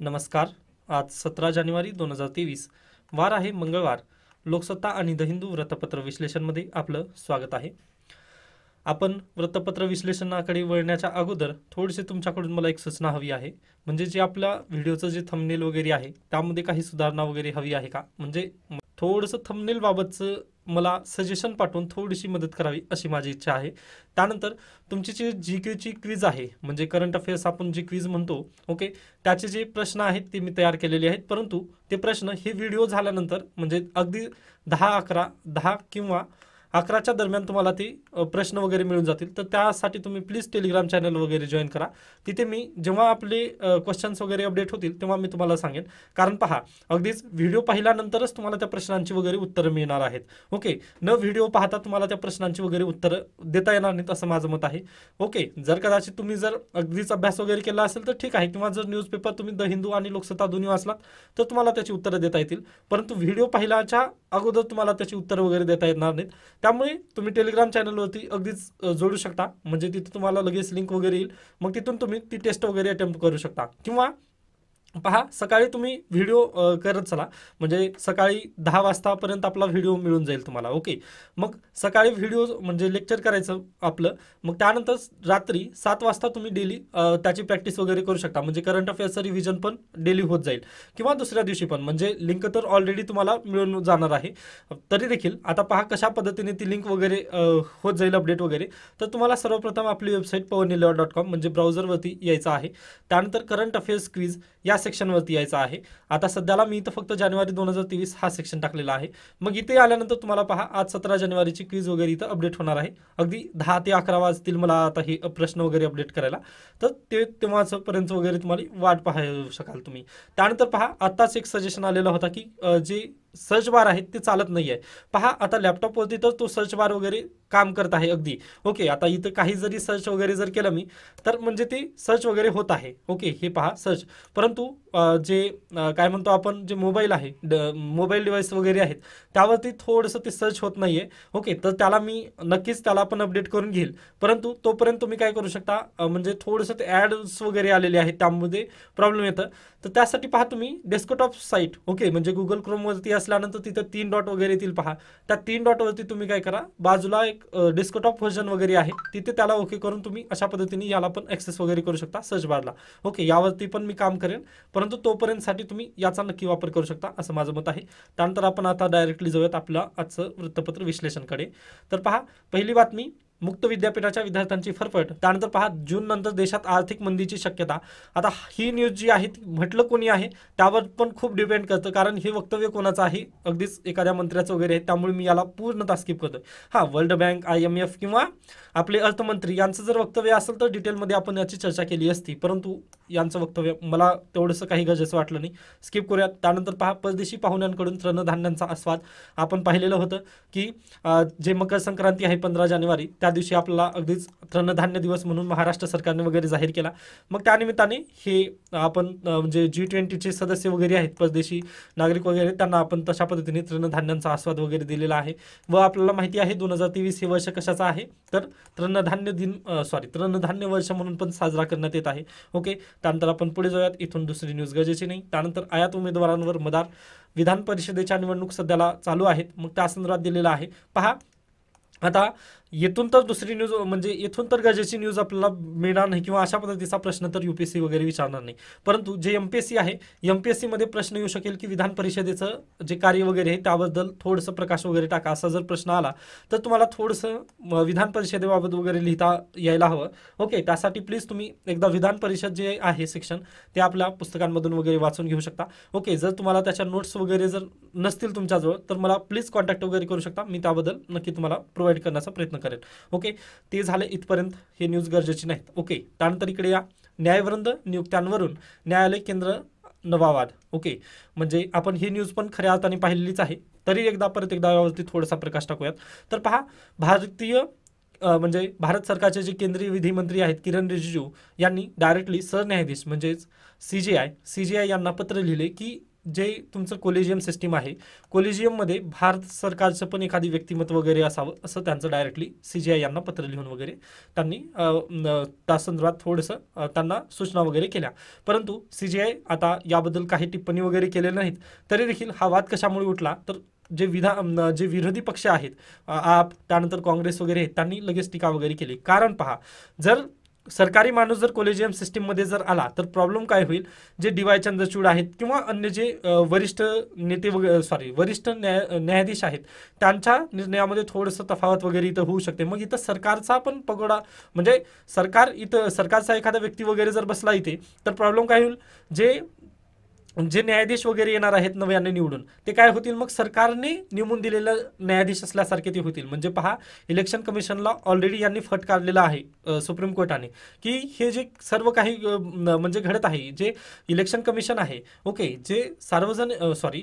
नमस्कार आज सतरा जानेवारी दोन हजार तेवीस वार आहे मंगळवार लोकसत्ता आणि द हिंदू वृत्तपत्र विश्लेषणमध्ये आपलं स्वागत आहे आपण वृत्तपत्र विश्लेषणाकडे वळण्याच्या अगोदर थोडेसे तुमच्याकडून मला एक सूचना हवी आहे म्हणजे जे आपल्या व्हिडिओचं जे थंबनेल वगैरे आहे त्यामध्ये काही सुधारणा वगैरे हवी आहे का म्हणजे थोडंसं थंबनेलबाबतचं मला सजेशन पाठवून थोडीशी मदत करावी अशी माझी इच्छा आहे त्यानंतर तुमची जी जी क्यूची क्विज आहे म्हणजे करंट अफेअर्स आपण जी क्विज म्हणतो ओके त्याचे जे प्रश्न आहेत ते मी तयार केलेले आहेत परंतु ते प्रश्न हे व्हिडिओ झाल्यानंतर म्हणजे अगदी दहा अकरा दहा किंवा अकराच्या दरम्यान तुम्हाला ती प्रश्न वगैरे मिळून जातील तर त्यासाठी तुम्ही प्लीज टेलिग्राम चॅनल वगैरे जॉईन करा तिथे मी जेव्हा आपले क्वेश्चन्स वगैरे अपडेट होतील तेव्हा मी तुम्हाला सांगेन कारण पहा अगदीच व्हिडिओ पाहिल्यानंतरच तुम्हाला त्या प्रश्नांची वगैरे उत्तरं मिळणार आहेत ओके न व्हिडिओ पाहता तुम्हाला त्या प्रश्नांची वगैरे उत्तरं देता येणार नाहीत असं माझं मत आहे ओके जर कदाचित तुम्ही जर अगदीच अभ्यास वगैरे केला असेल तर ठीक आहे किंवा जर न्यूजपेपर तुम्ही द हिंदू आणि लोकसत्ता दोन्ही वाचलात तर तुम्हाला त्याची उत्तरं देता येतील परंतु व्हिडिओ पाहिल्याच्या अगोदर तुम्हाला त्याची उत्तरं वगैरे देता येणार नाहीत त्यामुळे तुम्ही टेलिग्राम चॅनलवरती अगदीच जोडू शकता म्हणजे तिथे तुम्हाला लगेच लिंक वगैरे येईल मग तिथून तुम्ही ती टेस्ट वगैरे अटेम्प्ट करू शकता किंवा पहा सकाळी तुम्ही व्हिडिओ करत चला म्हणजे सकाळी दहा वाजतापर्यंत आपला व्हिडिओ मिळून जाईल तुम्हाला ओके मग सकाळी व्हिडिओ म्हणजे लेक्चर करायचं आपलं मग त्यानंतर रात्री सात वाजता तुम्ही डेली त्याची प्रॅक्टिस वगैरे करू शकता म्हणजे करंट अफेअर्सचं रिव्हिजन पण डेली होत जाईल किंवा दुसऱ्या दिवशी पण म्हणजे लिंक तर ऑलरेडी तुम्हाला मिळून जाणार आहे तरी देखील आता पहा कशा पद्धतीने ती लिंक वगैरे होत जाईल अपडेट वगैरे तर तुम्हाला सर्वप्रथम आपली वेबसाईट पवन डॉट कॉम म्हणजे ब्राऊझरवरती यायचं आहे त्यानंतर करंट अफेअर्स क्वीज या सेक्शनवरती यायचं आहे आता सध्याला मी इथं फक्त जानेवारी दोन हजार तेवीस हा सेक्शन टाकलेला आहे मग इथे आल्यानंतर तुम्हाला पहा आज सतरा जानेवारीची क्वीज वगैरे इथं अपडेट होणार आहे अगदी दहा ते अकरा वाजतील मला आता हे प्रश्न वगैरे अपडेट करायला तर ते तेव्हापर्यंत वगैरे तुम्हाला वाट पाहू शकाल तुम्ही त्यानंतर पहा आत्ताच एक सजेशन आलेला होता की जे सर्च बार आहेत ते चालत नाही आहे पहा आता लॅपटॉपवरती तर तो सर्च बार वगैरे काम करत आहे अगदी ओके आता इथं काही जरी सर्च वगैरे जर केलं मी तर म्हणजे ते सर्च वगैरे होत आहे ओके हे पहा सर्च परंतु जे काय म्हणतो आपण जे मोबाईल आहे मोबाईल डिवाईस वगैरे आहेत त्यावरती थोडंसं ते सर्च होत नाही आहे ओके तर त्याला मी नक्कीच त्याला आपण अपडेट करून घेईल परंतु तोपर्यंत तुम्ही काय करू शकता म्हणजे थोडंसं ते ॲड्स वगैरे आलेले आहेत त्यामध्ये प्रॉब्लेम येतं तर त्यासाठी पहा तुम्ही डेस्कटॉप साईट ओके म्हणजे गुगल क्रोमवरती असल्यानंतर तिथं तीन डॉट वगैरे येतील पहा त्या तीन डॉटवरती तुम्ही काय करा बाजूला एक डेस्कटॉप व्हर्जन वगैरे आहे तिथे त्याला ओके करून तुम्ही अशा पद्धतीने याला पण ॲक्सेस वगैरे करू शकता सर्च बारला ओके यावरती पण मी काम करेन परंतु तोपर्यंतसाठी तुम्ही याचा नक्की वापर करू शकता असं माझं मत आहे त्यानंतर आपण आता डायरेक्टली जाऊयात आपलं आजचं वृत्तपत्र विश्लेषणकडे तर पहा पहिली बातमी मुक्त विद्यापीठाच्या विद्यार्थ्यांची फरफट त्यानंतर पहा जून नंतर देशात आर्थिक मंदीची शक्यता आता ही न्यूज जी आहे म्हटलं कोणी आहे त्यावर पण खूप डिपेंड करतं कारण हे वक्तव्य कोणाचं आहे अगदीच एखाद्या मंत्र्याचं वगैरे आहे त्यामुळे मी याला पूर्ण स्किप करतो हा world bank I M F किंवा आपले अर्थमंत्री यांचं जर वक्तव्य असेल तर डिटेलमध्ये आपण याची चर्चा केली असती परंतु यांचं वक्तव्य मला तेवढंसं काही गरजेचं वाटलं नाही स्किप करूयात त्यानंतर पहा परदेशी पाहुण्यांकडून तृणधान्यांचा आस्वाद आपण पाहिलेलं होतं की जे मकर संक्रांती आहे पंधरा जानेवारी त्या दिवशी आपल्याला अगदीच तृणधान्य दिवस म्हणून महाराष्ट्र सरकारने वगैरे जाहीर केला मग त्यानिमित्ताने हे आपण म्हणजे जी ट्वेंटीचे सदस्य वगैरे आहेत परदेशी नागरिक वगैरे त्यांना आपण तशा पद्धतीने तृणधान्यांचा आस्वाद वगैरे दिलेला आहे व आपल्याला माहिती आहे दोन हजार तेवीस हे वर्ष कशाचं आहे तर तृणधान्य दिन सॉरी तृणधान्य वर्ष म्हणून पण साजरा करण्यात येत आहे ओके त्यानंतर आपण पुढे जाऊयात इथून दुसरी न्यूज गरजेची नाही त्यानंतर आयात उमेदवारांवर मदार विधान परिषदेच्या निवडणूक सध्याला चालू आहेत मग त्या संदर्भात दिलेला आहे पहा आता येथून तर दुसरी न्यूज म्हणजे येथून तर गजेची न्यूज आपल्याला मिळणार नाही किंवा अशा पद्धतीचा प्रश्न तर युपीएससी वगैरे विचारणार नाही परंतु जे एमपीएससी आहे एमपीएससी मध्ये प्रश्न येऊ शकेल की विधान परिषदेचं जे कार्य वगैरे आहे त्याबद्दल थोडंसं प्रकाश वगैरे टाका असा जर प्रश्न आला तर तुम्हाला थोडंसं विधान परिषदेबाबत वगैरे लिहिता यायला हवं ओके त्यासाठी प्लीज तुम्ही एकदा विधान परिषद जे आहे शिक्षण ते आपल्या पुस्तकांमधून वगैरे वाचून घेऊ शकता ओके जर तुम्हाला त्याच्या नोट्स वगैरे जर नसतील तुमच्याजवळ तर मला प्लीज कॉन्टॅक्ट वगैरे करू शकता मी त्याबद्दल नक्की तुम्हाला प्रोव्हाइड करण्याचा प्रयत्न करेल ओके ते झालं इथपर्यंत हे न्यूज गरजेची नाहीत ओके त्यानंतर इकडे या न्यायवृंद नियुक्त्यांवरून न्यायालय केंद्र नवावाद ओके म्हणजे आपण ही न्यूज पण खऱ्या अर्थाने पाहिलेलीच आहे तरी एकदा परत एकदा यावरती थोडासा प्रकाश टाकूयात तर पहा भारतीय म्हणजे भारत सरकारचे जे केंद्रीय विधिमंत्री आहेत किरण रिजिजू यांनी डायरेक्टली सरन्यायाधीश म्हणजेच सी जे आय सी जी आय यांना पत्र लिहिले की जे तुमचं कोलेजियम सिस्टीम आहे कोलेजियममध्ये भारत सरकारचं पण एखादी व्यक्तिमत्व वगैरे असावं असं त्यांचं डायरेक्टली सी जी आय यांना पत्र लिहून वगैरे त्यांनी त्या संदर्भात थोडंसं त्यांना सूचना वगैरे केल्या परंतु सी जी आय आता याबद्दल काही टिप्पणी वगैरे केले नाहीत तरी देखील हा वाद कशामुळे उठला तर जे विधा जे विरोधी पक्ष आहेत आप त्यानंतर काँग्रेस वगैरे आहेत त्यांनी लगेच टीका वगैरे केली कारण पहा जर सरकारी माणूस जर कोलेजियम सिस्टीममध्ये जर आला तर प्रॉब्लेम काय होईल जे डी वाय चंद्रचूड आहेत किंवा अन्य जे वरिष्ठ नेते वगैरे सॉरी वरिष्ठ न्याय न्यायाधीश आहेत त्यांच्या निर्णयामध्ये थोडंसं तफावत वगैरे इथं होऊ शकते मग इथं सरकारचा पण पगोडा म्हणजे सरकार इथं सरकारचा एखादा व्यक्ती वगैरे जर बसला इथे तर प्रॉब्लेम काय होईल जे जे न्यायाधीश वगैरे येणार आहेत नव्याने निवडून ते काय होतील मग सरकारने नेमून दिलेलं न्यायाधीश असल्यासारखे ते होतील म्हणजे पहा इलेक्शन कमिशनला ऑलरेडी यांनी फट काढलेला आहे सुप्रीम कोर्टाने की हे जे सर्व काही म्हणजे घडत आहे जे इलेक्शन कमिशन आहे ओके जे सार्वजनिक सॉरी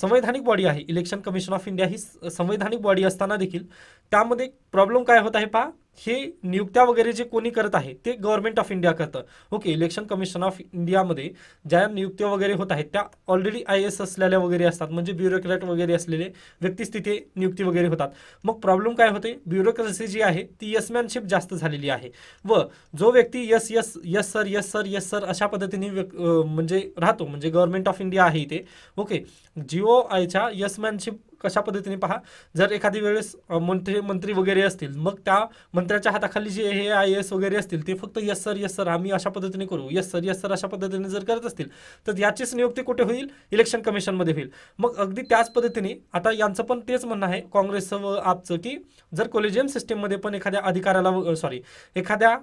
संवैधानिक बॉडी आहे इलेक्शन कमिशन ऑफ इंडिया ही संवैधानिक बॉडी असताना देखील त्यामध्ये प्रॉब्लेम काय होत आहे पहा हे नियुक्त्या वगैरे जे कोणी करत आहे ते गव्हर्नमेंट ऑफ इंडिया करतं ओके इलेक्शन कमिशन ऑफ इंडियामध्ये ज्या नियुक्त्या वगैरे होत आहेत त्या ऑलरेडी आय एस असलेल्या वगैरे असतात म्हणजे ब्युरोक्रॅट वगैरे असलेले व्यक्तीच तिथे नियुक्ती वगैरे होतात मग प्रॉब्लेम काय होते ब्युरोक्रसी जी आहे ती यसमॅनशिप जास्त झालेली आहे व जो व्यक्ती yes yes yes sir yes sir yes sir अशा पद्धतीने म्हणजे राहतो म्हणजे गव्हर्नमेंट ऑफ इंडिया आहे इथे ओके जिओ आयच्या यसमॅनशिप कशा पद्धतीने पहा जर एखादी वेळेस मंत्री मंत्री वगैरे असतील मग त्या मंत्र्याच्या हाताखाली जे हे आय एस वगैरे असतील ते फक्त यस सर यस सर आम्ही अशा पद्धतीने करू यस सर यस सर अशा पद्धतीने जर करत असतील तर याचीच नियुक्ती कुठे होईल इलेक्शन कमिशनमध्ये होईल मग अगदी त्याच पद्धतीने आता यांचं पण तेच म्हणणं आहे काँग्रेसचं व आपचं की जर कोलेजियम सिस्टीममध्ये पण एखाद्या अधिकाऱ्याला सॉरी एखाद्या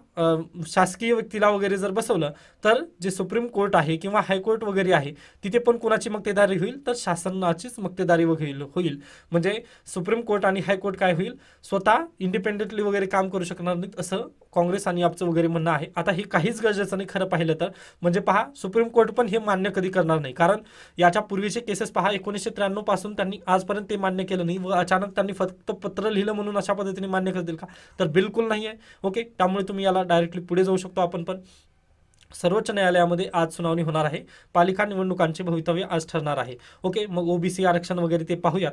शासकीय व्यक्तीला वगैरे जर बसवलं तर जे सुप्रीम कोर्ट आहे किंवा हायकोर्ट वगैरे आहे तिथे पण कोणाची मक्तेदारी होईल तर शासनाचीच मक्तेदारी वगैरे होईल होईल म्हणजे सुप्रीम कोर्ट आणि हायकोर्ट काय होईल स्वतः इंडिपेंडेंटली वगैरे काम करू शकणार नाहीत असं काँग्रेस आणि आपचं वगैरे म्हणणं आहे आता हे काहीच गरजेचं नाही खरं पाहिलं तर म्हणजे पहा सुप्रीम कोर्ट पण हे मान्य कधी करणार नाही कारण याच्या पूर्वीचे केसेस पहा एकोणीसशे त्र्याण्णव पासून त्यांनी आजपर्यंत ते मान्य केलं नाही व अचानक त्यांनी फक्त पत्र लिहिलं म्हणून अशा पद्धतीने मान्य करतील का तर बिलकुल नाही आहे ओके त्यामुळे तुम्ही याला डायरेक्टली पुढे जाऊ शकतो आपण पण सर्वोच्च न्यायालयामध्ये आज सुनावणी होणार आहे पालिका निवडणुकांचे भवितव्य आज ठरणार आहे ओके मग ओबीसी आरक्षण वगैरे ते पाहूयात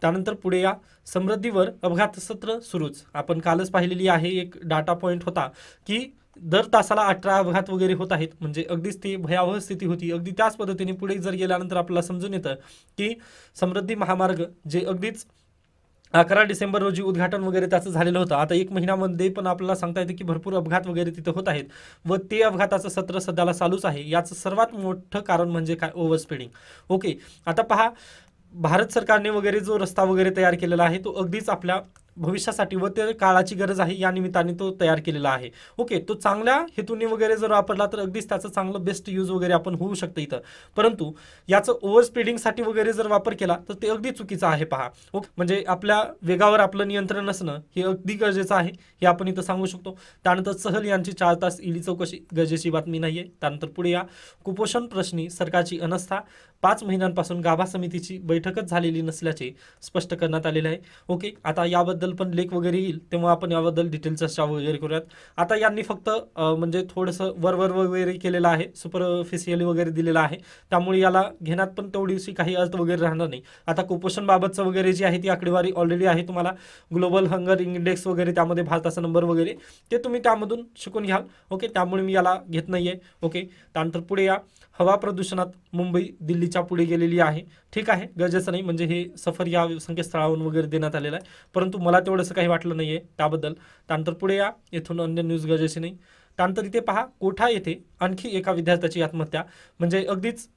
त्यानंतर पुढे या समृद्धीवर अपघात सत्र सुरूच आपण कालच पाहिलेली आहे एक डाटा पॉईंट होता की दर तासाला अठरा अपघात वगैरे होत आहेत म्हणजे अगदीच ती भयावह स्थिती होती अगदी त्याच पद्धतीने पुढे जर गेल्यानंतर आपल्याला समजून येतं की समृद्धी महामार्ग जे अगदीच अकरा डिसेंबर रोजी उद्घाटन वगैरे त्याचं झालेलं होतं आता एक महिन्यामध्ये पण आपल्याला सांगता येतं की भरपूर अपघात वगैरे तिथे होत आहेत व ते अपघाताचं सत्र सध्याला चालूच आहे याचं सर्वात मोठं कारण म्हणजे काय ओव्हर स्पीडिंग ओके आता पहा भारत सरकारने वगैरे जो रस्ता वगैरे तयार केलेला आहे तो अगदीच आपल्या भविष्यासाठी व ते काळाची गरज आहे या निमित्ताने तो तयार केलेला आहे ओके तो चांगल्या हेतूने वगैरे जर वापरला तर अगदीच त्याचं चांगलं बेस्ट यूज वगैरे आपण होऊ शकतं इथं परंतु याचं ओव्हर स्पीडिंगसाठी वगैरे जर वापर केला तर ते अगदी चुकीचं आहे पहा ओके म्हणजे आपल्या वेगावर आपलं नियंत्रण असणं हे अगदी गरजेचं आहे हे आपण इथं सांगू शकतो त्यानंतर सहल यांची चार तास ईडी चौकशी गरजेची बातमी नाही आहे त्यानंतर पुढे या कुपोषण प्रश्नी सरकारची अनस्था पाच महिन्यांपासून गाभा समितीची बैठकच झालेली नसल्याचे स्पष्ट करण्यात आलेले आहे ओके आता याबद्दल पण लेख वगैरे येईल तेव्हा आपण याबद्दल डिटेल चर्चा वगैरे करूयात आता यांनी फक्त म्हणजे थोडंसं वरवर वगैरे केलेलं आहे सुपरफिशियली वगैरे दिलेलं आहे त्यामुळे याला घेण्यात पण तेवढीशी काही अर्थ वगैरे राहणार नाही आता कुपोषणबाबतचं वगैरे जी आहे ती आकडेवारी ऑलरेडी आहे तुम्हाला ग्लोबल हंगर इंडेक्स वगैरे त्यामध्ये भारताचा नंबर वगैरे ते तुम्ही त्यामधून शिकून घ्याल ओके त्यामुळे मी याला घेत नाही आहे ओके त्यानंतर पुढे या हवा प्रदूषणात मुंबई दिल्लीची च्या पुढे गेलेली आहे ठीक आहे गरजेचं नाही म्हणजे हे सफर या संकेतस्थळावरून वगैरे देण्यात आलेलं आहे परंतु मला तेवढं असं काही वाटलं नाही आहे त्याबद्दल त्यानंतर पुढे या येथून अन्य न्यूज गरजेची नाही त्यानंतर इथे पहा कोठा येथे आणखी एका विद्यार्थ्याची आत्महत्या म्हणजे अगदीच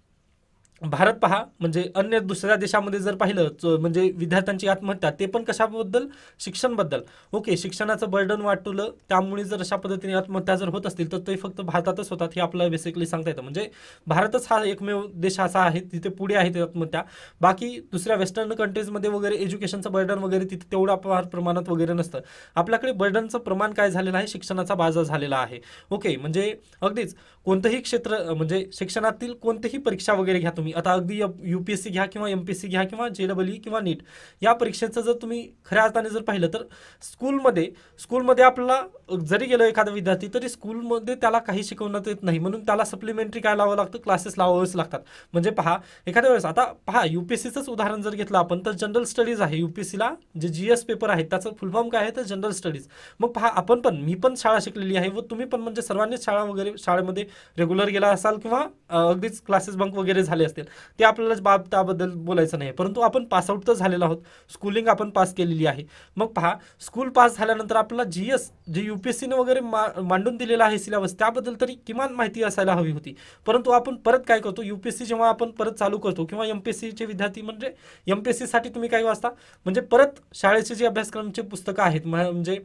भारत पहा म्हणजे अन्य दुसऱ्या देशामध्ये जर पाहिलं म्हणजे विद्यार्थ्यांची आत्महत्या ते पण कशाबद्दल शिक्षणबद्दल ओके शिक्षणाचं बर्डन वाटवलं त्यामुळे जर अशा पद्धतीने आत्महत्या जर होत असतील तर ते फक्त भारतातच होतात हे आपल्याला बेसिकली सांगता येतं म्हणजे भारतच हा एकमेव देश असा आहे तिथे पुढे आहे ते आत्महत्या बाकी दुसऱ्या वेस्टर्न कंट्रीजमध्ये वगैरे एज्युकेशनचं बर्डन वगैरे तिथे तेवढं प्रमाणात वगैरे नसतं आपल्याकडे बर्डनचं प्रमाण काय झालेलं आहे शिक्षणाचा बाजार झालेला आहे ओके म्हणजे अगदीच कोणतंही क्षेत्र म्हणजे शिक्षणातील कोणतीही परीक्षा वगैरे घ्या तुम्ही आता अगदी यू पी एस सी घ्या किंवा एम पी एस सी घ्या किंवा जे डबल ई किंवा नीट या परीक्षेचं जर तुम्ही खऱ्या अर्थाने जर पाहिलं तर स्कूलमध्ये स्कूलमध्ये आपल्याला जरी गेलो एखादा विद्यार्थी तरी स्कूलमध्ये त्याला काही शिकवण्यात येत नाही म्हणून त्याला सप्लिमेंटरी काय लावावं लागतं क्लासेस लावावेच लागतात म्हणजे पहा एखाद्या वेळेस आता पहा यू पी एस उदाहरण जर घेतलं आपण तर जनरल स्टडीज आहे यू पी एस सीला जे जी एस पेपर आहेत त्याचं फुलफॉर्म काय आहे तर जनरल स्टडीज मग पहा आपण पण मी पण शाळा शिकलेली आहे व तुम्ही पण म्हणजे सर्वांनीच शाळा वगैरे शाळेमध्ये रेग्युलर गेला असाल किंवा अगदीच क्लासेस बंक वगैरे झाले असतील ते आपल्याला बाब त्याबद्दल बोलायचं नाही परंतु आपण पासआउट तर झालेलो आहोत स्कूलिंग आपण पास केलेली आहे मग पहा स्कूल पास झाल्यानंतर आपल्याला जी एस जे यू पी एस सीने वगैरे मा मांडून दिलेला आहे सिलेबस त्याबद्दल तरी किमान माहिती असायला हवी होती परंतु आपण परत काय करतो यू पी एस सी जेव्हा आपण परत चालू करतो किंवा एम पी एस सीचे विद्यार्थी म्हणजे एम पी एस सीसाठी तुम्ही काय वाचता म्हणजे परत शाळेचे जे अभ्यासक्रमचे पुस्तकं आहेत म्हणजे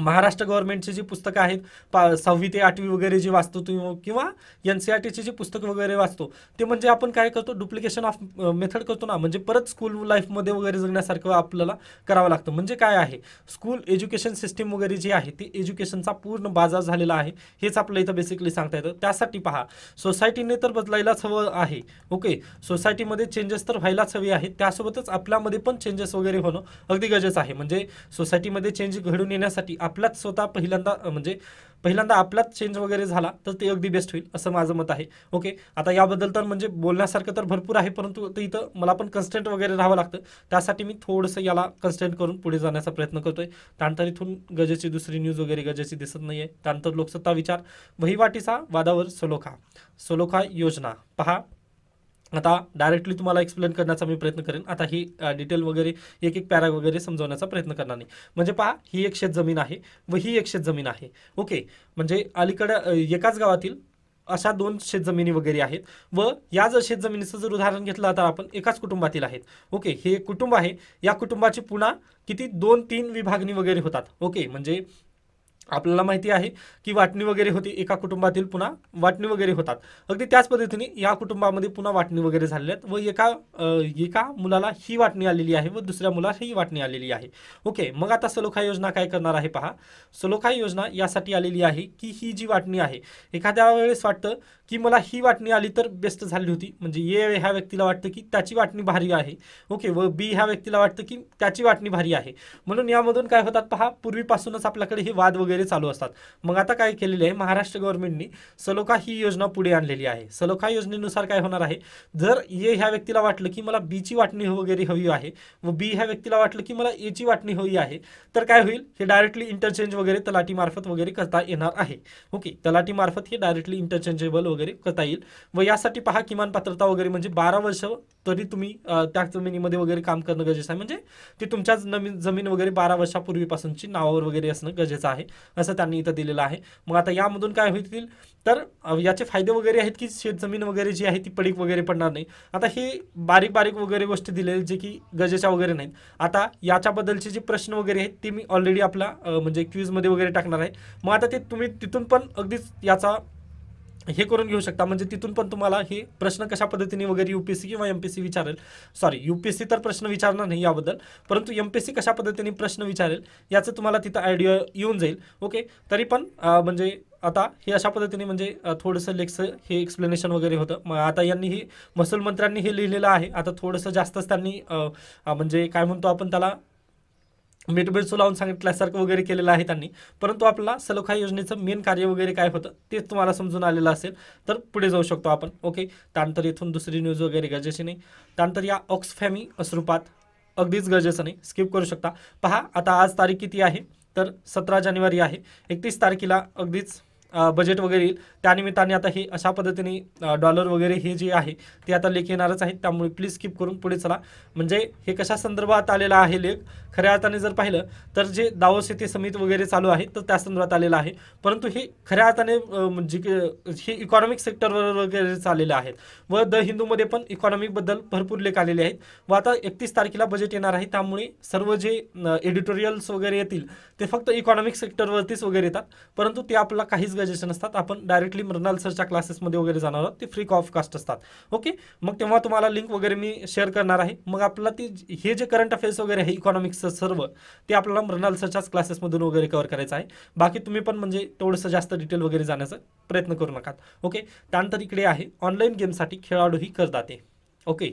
महाराष्ट्र गव्हर्नमेंटची जी पुस्तकं आहेत पा सहावी ते आठवी वगैरे जी वाचतो तुम्ही किंवा एन सी आर टीचे जी पुस्तकं वगैरे वाचतो ते म्हणजे आपण काय करतो डुप्लिकेशन ऑफ मेथड करतो ना म्हणजे परत स्कूल लाईफमध्ये वगैरे जगण्यासारखं आपल्याला करावं लागतं म्हणजे काय आहे स्कूल एज्युकेशन सिस्टीम वगैरे जी आहे ती एज्युकेशनचा पूर्ण बाजार झालेला आहे हेच आपलं इथं बेसिकली सांगता येतं त्यासाठी पहा सोसायटीने तर बदलायलाच हवं आहे ओके सोसायटीमध्ये चेंजेस तर व्हायलाच हवे आहे त्यासोबतच आपल्यामध्ये पण चेंजेस वगैरे होणं अगदी गरजेचं आहे म्हणजे सोसायटीमध्ये चेंज घडून येण्यासाठी आपलाच स्वतः पहिल्यांदा म्हणजे पहिल्यांदा आपलाच चेंज वगैरे झाला तर ते अगदी बेस्ट होईल असं माझं मत आहे ओके आता याबद्दल तर म्हणजे बोलण्यासारखं तर भरपूर आहे परंतु ते इथं मला पण कन्स्टंट वगैरे राहावं लागतं त्यासाठी मी थोडंसं याला कन्स्टंट करून पुढे जाण्याचा प्रयत्न करतोय त्यानंतर इथून गजेची दुसरी न्यूज वगैरे गजेची दिसत नाही आहे त्यानंतर लोकसत्ता विचार वहिवाटीचा वादावर सलोखा सलोखा योजना पहा आता डायरेक्टली तुम्हाला एक्सप्लेन करण्याचा मी प्रयत्न करेन आता ही डिटेल वगैरे एक एक पॅरा वगैरे समजवण्याचा प्रयत्न करणार नाही म्हणजे पहा ही एक शेतजमीन जमीन आहे व ही एक शेतजमीन जमीन आहे ओके म्हणजे अलीकडं एकाच गावातील अशा दोन शेतजमिनी वगैरे आहेत व या जर शेतजमिनीचं जर उदाहरण घेतलं तर आपण एकाच कुटुंबातील आहेत ओके हे कुटुंब आहे या कुटुंबाची पुन्हा किती दोन तीन विभागणी वगैरे होतात ओके म्हणजे आपल्याला माहिती आहे की वाटणी वगैरे होती एका कुटुंबातील पुन्हा वाटणी वगैरे होतात अगदी त्याच पद्धतीने या कुटुंबामध्ये पुन्हा वाटणी वगैरे झालेल्या आहेत व एका एका मुलाला ही वाटणी आलेली आहे व दुसऱ्या मुलाला ही वाटणी आलेली आहे ओके मग आता सलोखा योजना काय करणार आहे पहा सलोखा योजना यासाठी आलेली आहे की ही जी वाटणी आहे एखाद्या वेळेस वाटतं की मला ही वाटणी आली तर बेस्ट झाली होती म्हणजे ए ह्या व्यक्तीला वाटतं की त्याची वाटणी भारी आहे ओके व बी ह्या व्यक्तीला वाटतं की त्याची वाटणी भारी आहे म्हणून यामधून काय होतात पहा पूर्वीपासूनच आपल्याकडे हे वाद वगैरे वगैरे चालू असतात मग आता काय केलेले आहे महाराष्ट्र गव्हर्नमेंटनी सलोखा ही योजना पुढे आणलेली आहे सलोखा योजनेनुसार काय होणार आहे जर ए ह्या व्यक्तीला वाटलं की मला बीची वाटणी वगैरे हवी आहे व बी ह्या व्यक्तीला वाटलं की मला एची वाटणी हवी आहे तर काय होईल हे डायरेक्टली इंटरचेंज वगैरे तलाटीमार्फत मार्फत वगैरे करता येणार आहे ओके तलाटीमार्फत मार्फत हे डायरेक्टली इंटरचेंजेबल वगैरे करता येईल व यासाठी पहा किमान पात्रता वगैरे म्हणजे बारा वर्ष तरी तुम्ही त्या जमिनीमध्ये वगैरे काम करणं गरजेचं आहे म्हणजे ती तुमच्याच नवीन जमीन वगैरे बारा वर्षापूर्वीपासूनची नावावर वगैरे असणं गरजेचं आहे असं त्यांनी इथं दिलेलं आहे मग आता यामधून काय होतील तर याचे फायदे वगैरे आहेत की शेतजमीन वगैरे जी आहे ती पडीक वगैरे पडणार नाही आता हे बारीक बारीक वगैरे गोष्टी दिलेल्या जे की गरजेच्या वगैरे नाहीत आता याच्याबद्दलचे जे प्रश्न वगैरे आहेत ते मी ऑलरेडी आपला म्हणजे क्यूजमध्ये वगैरे टाकणार आहे मग आता ते तुम्ही तिथून पण अगदीच याचा हे करून घेऊ शकता म्हणजे तिथून पण तुम्हाला हे प्रश्न कशा पद्धतीने वगैरे सी किंवा एमपीएससी विचारेल सॉरी सी तर प्रश्न विचारणार नाही याबद्दल परंतु एमपीएससी कशा पद्धतीने प्रश्न विचारेल याचं तुम्हाला तिथं आयडिया येऊन जाईल ओके तरी पण म्हणजे आता हे अशा पद्धतीने म्हणजे थोडंसं लेक्स हे एक्सप्लेनेशन वगैरे होतं मग आता यांनी हे महसूल मंत्र्यांनी हे लिहिलेलं आहे आता थोडंसं जास्तच त्यांनी म्हणजे काय म्हणतो आपण त्याला मिठबीडसू लावून सांगितल्यासारखं वगैरे केलेलं आहे त्यांनी परंतु आपल्याला सलोखा योजनेचं मेन कार्य वगैरे काय होतं ते तुम्हाला समजून आलेलं असेल तर पुढे जाऊ शकतो आपण ओके त्यानंतर इथून दुसरी न्यूज वगैरे गरजेची नाही त्यानंतर या ऑक्सफॅमी स्वरूपात अगदीच गरजेचं नाही स्किप करू शकता पहा आता आज तारीख किती आहे तर सतरा जानेवारी आहे एकतीस तारखेला अगदीच बजेट वगैरे येईल त्यानिमित्ताने आता हे अशा पद्धतीने डॉलर वगैरे हे जे आहे ते आता लेख येणारच आहेत त्यामुळे प्लीज स्किप करून पुढे चला म्हणजे हे कशा संदर्भात आलेला आहे लेख खऱ्या अर्थाने जर पाहिलं तर जे दावो शेती समिती वगैरे चालू आहे तर त्या संदर्भात आलेलं आहे परंतु हे खऱ्या अर्थाने जी म्हणजे हे इकॉनॉमिक सेक्टरवर वगैरे चाललेले आहेत व द हिंदूमध्ये पण इकॉनॉमिकबद्दल भरपूर लेख आलेले आहेत व आता एकतीस तारखेला बजेट येणार आहे त्यामुळे सर्व जे एडिटोरियल्स वगैरे येतील ते फक्त इकॉनॉमिक सेक्टरवरतीच वगैरे येतात परंतु ते आपला काहीच गजेशन असतात आपण डायरेक्टली मृणाल सरच्या क्लासेसमध्ये वगैरे जाणार आहोत ते फ्री ऑफ कास्ट असतात ओके मग तेव्हा तुम्हाला लिंक वगैरे मी शेअर करणार आहे मग आपला ती हे जे करंट अफेअर्स वगैरे आहे इकॉनॉमिक्स सर्व ते आपल्याला सरच्याच क्लासेसमधून वगैरे कवर करायचं आहे बाकी तुम्ही पण म्हणजे थोडंसं जास्त डिटेल वगैरे जाण्याचा प्रयत्न करू नका ओके त्यानंतर इकडे आहे ऑनलाईन गेमसाठी खेळाडूही करदाते ओके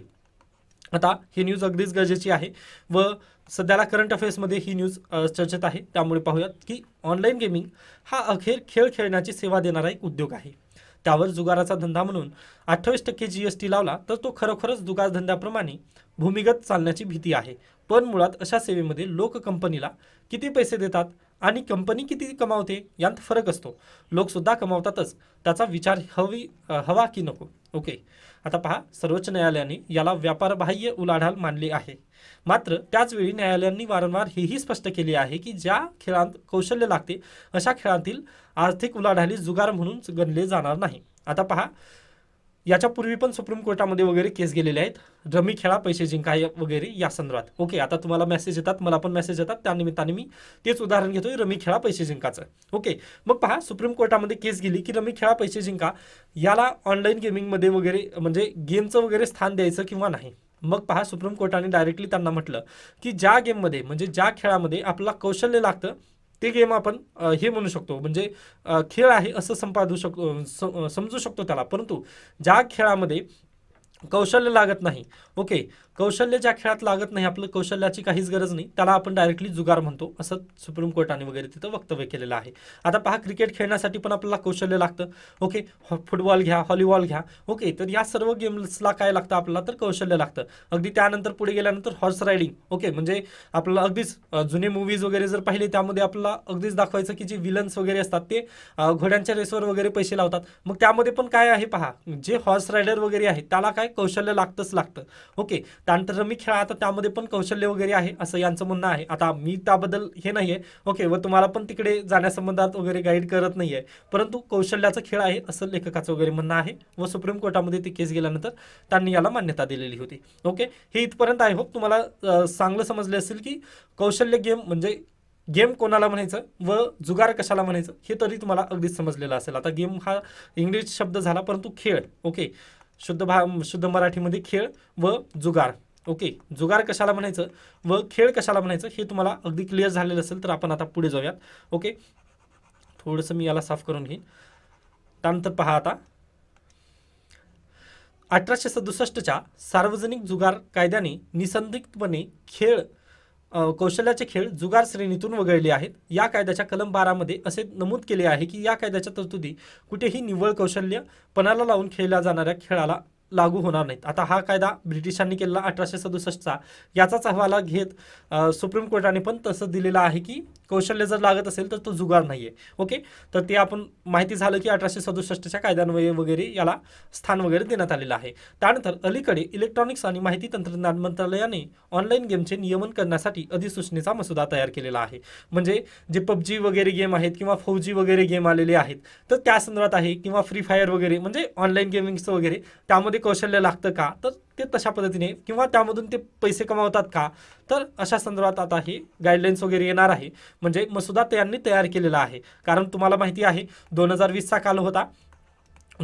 आता ही न्यूज अगदीच गरजेची आहे व सध्याला करंट मध्ये ही न्यूज चर्चेत आहे त्यामुळे पाहूयात की ऑनलाईन गेमिंग हा अखेर खेळ खेळण्याची सेवा देणारा एक उद्योग आहे त्यावर जुगाराचा धंदा म्हणून अठ्ठावीस टक्के जीएसटी लावला तर तो खरोखरच जुगार धंद्याप्रमाणे भूमिगत चालण्याची भीती आहे पण मुळात अशा सेवेमध्ये लोक कंपनीला किती पैसे देतात आणि कंपनी किती कमावते यात फरक असतो लोकसुद्धा कमावतातच त्याचा विचार हवी हवा की नको ओके आता पहा सर्वोच्च न्यायालयाने याला व्यापारबाह्य उलाढाल मानले आहे मात्र त्याचवेळी न्यायालयांनी वारंवार हेही स्पष्ट केले आहे की ज्या खेळांत कौशल्य लागते अशा खेळांतील आर्थिक उलाढाली जुगार म्हणून गणले जाणार नाही आता पहा याच्यापूर्वी पण सुप्रीम कोर्टामध्ये वगैरे केस गेलेले आहेत रमी खेळा पैसे जिंका वगैरे या संदर्भात ओके आता तुम्हाला मेसेज येतात मला पण मेसेज येतात त्या निमित्ताने मी तेच उदाहरण घेतोय रमी खेळा पैसे जिंकाचं ओके मग पहा सुप्रीम कोर्टामध्ये केस गेली की रमी खेळा पैसे जिंका याला ऑनलाईन गेमिंगमध्ये वगैरे म्हणजे गेमचं वगैरे स्थान द्यायचं किंवा नाही मग पहा सुप्रीम कोर्टाने डायरेक्टली त्यांना म्हटलं की ज्या गेममध्ये म्हणजे ज्या खेळामध्ये आपलं कौशल्य लागतं ते गेम आपण हे म्हणू शकतो म्हणजे खेळ आहे असं संपादू शकतो समजू शकतो त्याला परंतु ज्या खेळामध्ये कौशल्य लागत नाही ओके ज्या खेळात लागत नाही आपलं कौशल्याची काहीच गरज नाही त्याला आपण डायरेक्टली जुगार म्हणतो असं सुप्रीम कोर्टाने वगैरे तिथं वक्तव्य केलेलं आहे आता पहा क्रिकेट खेळण्यासाठी पण आपल्याला कौशल्य लागतं ओके फुटबॉल हो, घ्या हॉलीबॉल घ्या ओके तर या सर्व गेम्सला काय लागतं आपल्याला तर कौशल्य लागतं अगदी त्यानंतर पुढे गेल्यानंतर हॉर्स रायडिंग ओके म्हणजे आपल्याला अगदीच जुने मूवीज वगैरे जर पाहिले त्यामध्ये आपल्याला अगदीच दाखवायचं की जे विलन्स वगैरे असतात ते घोड्यांच्या रेसवर वगैरे पैसे लावतात मग त्यामध्ये पण काय आहे पहा जे हॉर्स रायडर वगैरे आहे त्याला काय कौशल्य लागतंच लागतं ओके मी खेळा आता त्यामध्ये पण कौशल्य वगैरे आहे असं यांचं म्हणणं आहे आता मी त्याबद्दल हे नाही आहे ओके व तुम्हाला पण तिकडे जाण्यासंबंधात वगैरे गाईड करत नाही आहे परंतु कौशल्याचा खेळ आहे असं लेखकाचं वगैरे म्हणणं आहे व सुप्रीम कोर्टामध्ये ती केस गेल्यानंतर त्यांनी याला मान्यता दिलेली होती ओके हे इथपर्यंत आय होप तुम्हाला चांगलं समजले असेल की कौशल्य गेम म्हणजे गेम कोणाला म्हणायचं व जुगार कशाला म्हणायचं हे तरी तुम्हाला अगदीच समजलेलं असेल आता गेम हा इंग्लिश शब्द झाला परंतु खेळ ओके शुद्ध भा शुद्ध मराठीमध्ये खेळ व जुगार ओके जुगार कशाला म्हणायचं व खेळ कशाला म्हणायचं हे तुम्हाला अगदी क्लिअर झालेलं असेल तर आपण आता पुढे जाऊयात ओके थोडंसं मी याला साफ करून घेईन त्यानंतर पहा आता अठराशे सदुसष्टच्या सार्वजनिक जुगार कायद्याने निसंदिग्धपणे खेळ कौशल्याचे खेळ जुगार श्रेणीतून वगळले आहेत या कायद्याच्या कलम बारामध्ये असे नमूद केले आहे की या कायद्याच्या तरतुदी कुठेही निव्वळ कौशल्य पणाला लावून खेळल्या जाणाऱ्या खेळाला लागू होणार नाहीत आता हा कायदा ब्रिटिशांनी केलेला अठराशे सदुसष्टचा याचाच अहवाला घेत सुप्रीम कोर्टाने पण तसं दिलेलं आहे की कौशल्य जर लागत असेल तर तो जुगार नाही आहे ओके तर ते आपण माहिती झालं की अठराशे सदुसष्टच्या कायद्यान्वये वगैरे याला स्थान वगैरे देण्यात आलेलं आहे त्यानंतर अलीकडे इलेक्ट्रॉनिक्स आणि माहिती तंत्रज्ञान मंत्रालयाने ऑनलाईन गेमचे नियमन करण्यासाठी अधिसूचनेचा मसुदा तयार केलेला आहे म्हणजे जे पबजी वगैरे गेम आहेत किंवा फौजी वगैरे गेम आलेले आहेत तर त्या संदर्भात आहे किंवा फ्री फायर वगैरे म्हणजे ऑनलाईन गेमिंगचं वगैरे त्यामध्ये कौशल्य लागतं का तर ते तशा पद्धतीने किंवा त्यामधून ते पैसे कमावतात का तर अशा संदर्भात आता ही गाईडलाईन्स वगैरे येणार आहे म्हणजे मसुदा त्यांनी तयार केलेला आहे कारण तुम्हाला माहिती आहे दोन हजार वीसचा काल होता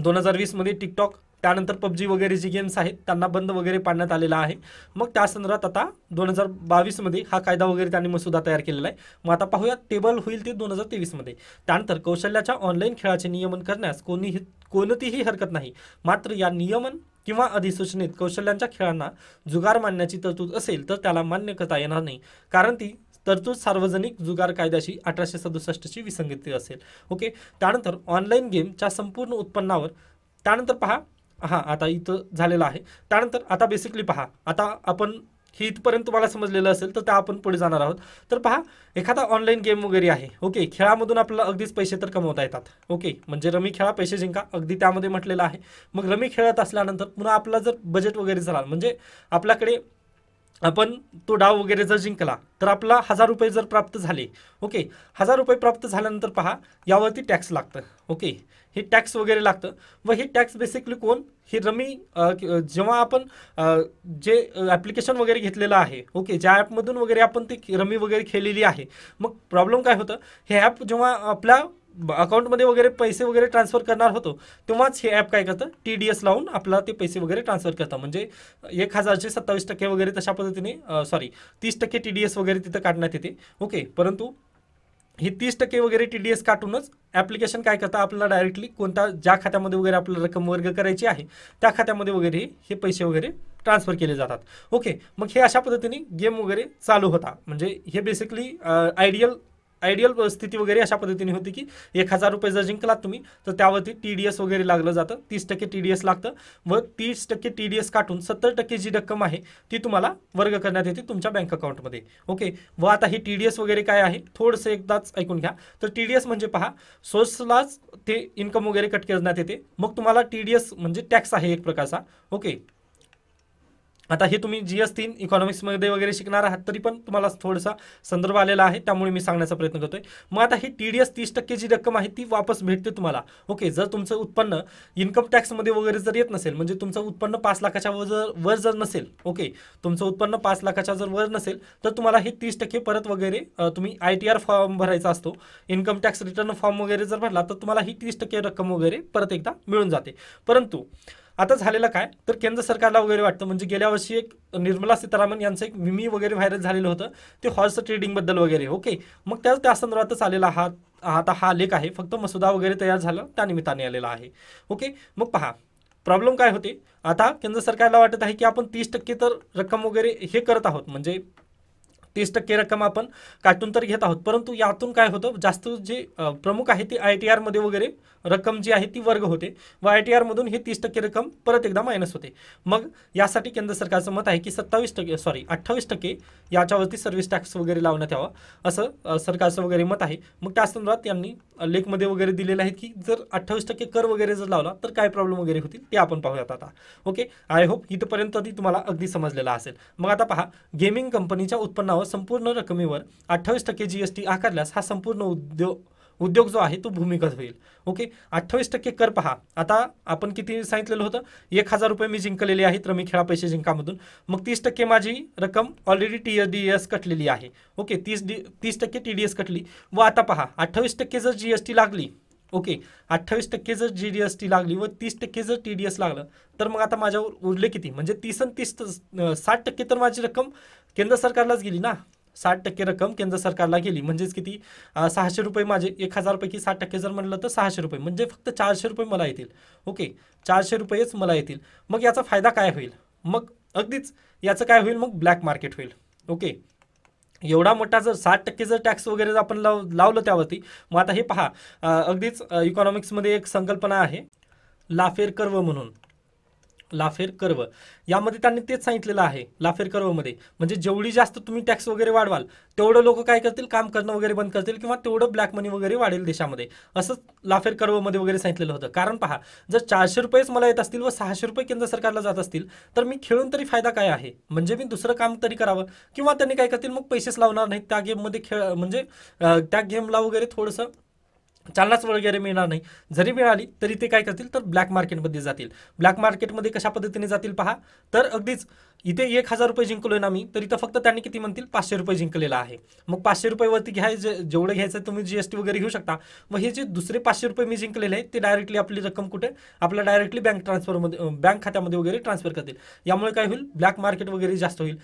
दोन हजार वीसमध्ये टिकटॉक त्यानंतर पबजी वगैरे जी गेम्स आहेत त्यांना बंद वगैरे पाडण्यात आलेला आहे मग त्या संदर्भात आता दोन हजार बावीसमध्ये हा कायदा वगैरे त्यांनी मसुदा तयार केलेला आहे मग आता पाहूया टेबल होईल ते दोन हजार तेवीसमध्ये त्यानंतर कौशल्याच्या ऑनलाईन खेळाचे नियमन करण्यास कोणीही कोणतीही हरकत नाही मात्र या नियमन किंवा अधिसूचनेत कौशल्यांच्या खेळांना जुगार मानण्याची तरतूद असेल तर त्याला मान्य करता येणार नाही कारण ती तरतूद सार्वजनिक जुगार कायद्याशी अठराशे सदुसष्टची विसंगती असेल ओके त्यानंतर ऑनलाईन गेमच्या संपूर्ण उत्पन्नावर त्यानंतर पहा हा आता इथं झालेलं आहे त्यानंतर आता बेसिकली पहा आता आपण हे इथपर्यंत तुम्हाला समजलेलं असेल तर त्या आपण पुढे जाणार आहोत तर पहा एखादा ऑनलाईन गेम वगैरे आहे ओके खेळामधून आपल्याला अगदीच पैसे तर कमवता येतात ओके म्हणजे रमी खेळा पैसे जिंका अगदी त्यामध्ये म्हटलेलं आहे मग रमी खेळत असल्यानंतर पुन्हा आपला जर बजेट वगैरे झाला म्हणजे आपल्याकडे आपण तो डाव वगैरे जर जिंकला तर आपला हजार रुपये जर प्राप्त झाले ओके हजार रुपये प्राप्त झाल्यानंतर पहा यावरती टॅक्स लागतं ओके हे टॅक्स वगैरे लागतं व हे टॅक्स बेसिकली कोण हे रमी जेव्हा आपण जे ॲप्लिकेशन वगैरे घेतलेलं आहे ओके ज्या ॲपमधून वगैरे आपण ती रमी वगैरे खेळलेली आहे मग प्रॉब्लेम काय होतं हे ॲप जेव्हा आपल्या अकाउंटमध्ये वगैरे पैसे वगैरे ट्रान्सफर करणार होतो तेव्हाच हे ॲप काय करतं टी डी एस लावून आपला ते पैसे वगैरे ट्रान्सफर करतं म्हणजे एक हजारचे सत्तावीस टक्के वगैरे तशा पद्धतीने सॉरी तीस टक्के टी डी एस वगैरे तिथं काढण्यात येते ओके परंतु हे तीस टक्के वगैरे टी डी एस काटूनच ॲप्लिकेशन काय करतं आपल्याला डायरेक्टली कोणता ज्या खात्यामध्ये वगैरे आपल्याला रक्कम वर्ग करायची आहे त्या खात्यामध्ये वगैरे हे पैसे वगैरे ट्रान्सफर केले जातात ओके मग हे अशा पद्धतीने गेम वगैरे चालू होता म्हणजे हे बेसिकली आयडियल आयडियल परिस्थिती वगैरे अशा पद्धतीने होती की एक हजार रुपये जर जिंकलात तुम्ही तर त्यावरती टी डी एस वगैरे लागलं जातं तीस टक्के टी डी एस लागतं व तीस टक्के टी डी एस काटून सत्तर टक्के जी रक्कम आहे ती तुम्हाला वर्ग करण्यात येते तुमच्या बँक अकाउंटमध्ये ओके व आता ही टी डी एस वगैरे काय आहे थोडंसं एकदाच ऐकून घ्या तर टी डी एस म्हणजे पहा सोर्सलाच ते इन्कम वगैरे कट करण्यात येते मग तुम्हाला टी डी एस म्हणजे टॅक्स आहे एक प्रकारचा ओके आता हे तुम्ही जी एस तीन इकॉनॉमिक्समध्ये वगैरे शिकणार आहात तरी पण तुम्हाला थोडासा संदर्भ आलेला आहे त्यामुळे मी सांगण्याचा प्रयत्न करतोय मग आता ही टी डी एस तीस टक्के जी रक्कम आहे ती वापस भेटते तुम्हाला ओके जर तुमचं उत्पन्न इन्कम टॅक्समध्ये वगैरे जर येत नसेल म्हणजे तुमचं उत्पन्न पाच लाखाच्या वर जर वर जर नसेल ओके तुमचं उत्पन्न पाच लाखाच्या जर वर नसेल तर तुम्हाला हे तीस टक्के परत वगैरे तुम्ही आय फॉर्म भरायचा असतो इन्कम टॅक्स रिटर्न फॉर्म वगैरे जर भरला तर तुम्हाला ही तीस टक्के रक्कम वगैरे परत एकदा मिळून जाते परंतु आता झालेलं काय तर केंद्र सरकारला वगैरे वाटतं म्हणजे गेल्या वर्षी एक निर्मला सीतारामन यांचं एक विमी वगैरे व्हायरल झालेलं होतं ते हॉर्स ट्रेडिंगबद्दल वगैरे ओके मग त्या त्या संदर्भातच आलेला हा आता हा लेख आहे फक्त मसुदा वगैरे तयार झाला त्यानिमित्ताने आलेला आहे ओके मग पहा प्रॉब्लेम काय होते आता केंद्र सरकारला वाटत आहे की आपण तीस टक्के तर रक्कम वगैरे हे करत आहोत म्हणजे तीस टक्के रक्कम आपण काटून तर घेत आहोत परंतु यातून काय होतं जास्त जे प्रमुख आहे ती आय टी आरमध्ये वगैरे रक्कम जी आहे ती वर्ग होते व आय टी आरमधून ही तीस टक्के रक्कम परत एकदा मायनस होते मग यासाठी केंद्र सरकारचं मत आहे की सत्तावीस टक्के सॉरी अठ्ठावीस टक्के याच्यावरती सर्व्हिस टॅक्स वगैरे लावण्यात यावा असं सरकारचं वगैरे मत आहे मग त्या संदर्भात यांनी लेखमध्ये वगैरे दिलेलं आहे की जर अठ्ठावीस टक्के कर वगैरे जर लावला तर काय प्रॉब्लेम वगैरे होती ते आपण पाहूयात आता ओके आय होप इथपर्यंत ती तुम्हाला अगदी समजलेला असेल मग आता पहा गेमिंग कंपनीच्या उत्पन्नावर संपूर्ण रकमेवर अठ्ठावीस टक्के जी एस टी आकारल्यास हा संपूर्ण उद्योग उद्योग जो आहे तो भूमिगत होईल ओके अठ्ठावीस टक्के कर पहा आता आपण किती सांगितलेलं होतं एक हजार रुपये मी जिंकलेले आहेत रमी खेळा पैसे जिंकामधून मग तीस टक्के माझी रक्कम ऑलरेडी टी डी एस कटलेली आहे ओके तीस डी तीस टक्के टी डी एस कटली व आता पहा अठ्ठावीस टक्के जर जी एस टी लागली ओके अठ्ठावीस टक्के जर जी डी एस टी लागली व तीस टक्के जर टी डी एस लागलं तर मग आता माझ्यावर उरले किती म्हणजे तीस आणि तीस साठ टक्के तर माझी रक्कम केंद्र सरकारलाच गेली ना साठ टक्के रक्कम केंद्र सरकारला गेली म्हणजेच किती सहाशे रुपये माझे एक हजारपैकी साठ टक्के जर म्हटलं तर सहाशे रुपये म्हणजे फक्त चारशे रुपये मला येतील ओके चारशे रुपयेच मला येतील मग याचा फायदा काय होईल मग अगदीच याचं काय होईल मग ब्लॅक मार्केट होईल ओके एवढा मोठा जर साठ टक्के जर टॅक्स वगैरे आपण लाव लावलं त्यावरती मग आता हे पहा अगदीच इकॉनॉमिक्समध्ये एक संकल्पना आहे लाफेर कर्व म्हणून लाफेर कर्व यामध्ये त्यांनी तेच सांगितलेलं आहे लाफेर कर्वमध्ये म्हणजे जेवढी जास्त तुम्ही टॅक्स वगैरे वाढवाल तेवढं लोक काय करतील काम करणं वगैरे बंद करतील किंवा तेवढं ब्लॅक मनी वगैरे वाढेल देशामध्ये असंच लाफेर कर्वमध्ये वगैरे सांगितलेलं होतं कारण पहा जर चारशे रुपयेच मला येत असतील व सहाशे रुपये केंद्र सरकारला जात असतील तर मी खेळून तरी फायदा काय आहे म्हणजे मी दुसरं काम तरी करावं किंवा त्यांनी काय करतील मग पैसेच लावणार नाहीत त्या गेममध्ये खेळ म्हणजे त्या गेमला वगैरे थोडंसं चालनाच वगैरे मिळणार नाही जरी मिळाली तरी ते काय करतील तर ब्लॅक मार्केटमध्ये जातील ब्लॅक मार्केटमध्ये कशा पद्धतीने जातील पहा तर अगदीच इथे एक हजार रुपये जिंकलोय ना मी तर इथं फक्त त्यांनी किती म्हणतील पाचशे रुपये जिंकलेला आहे मग पाचशे रुपयेवरती घ्याय जेवढे जेवढं घ्यायचं तुम्ही जीएसटी वगैरे घेऊ शकता मग हे जे दुसरे पाचशे रुपये मी जिंकलेले आहेत ते डायरेक्टली आपली रक्कम कुठे आपल्या डायरेक्टली बँक ट्रान्सफरमध्ये बँक खात्यामध्ये वगैरे ट्रान्सफर करतील यामुळे काय होईल ब्लॅक मार्केट वगैरे जास्त होईल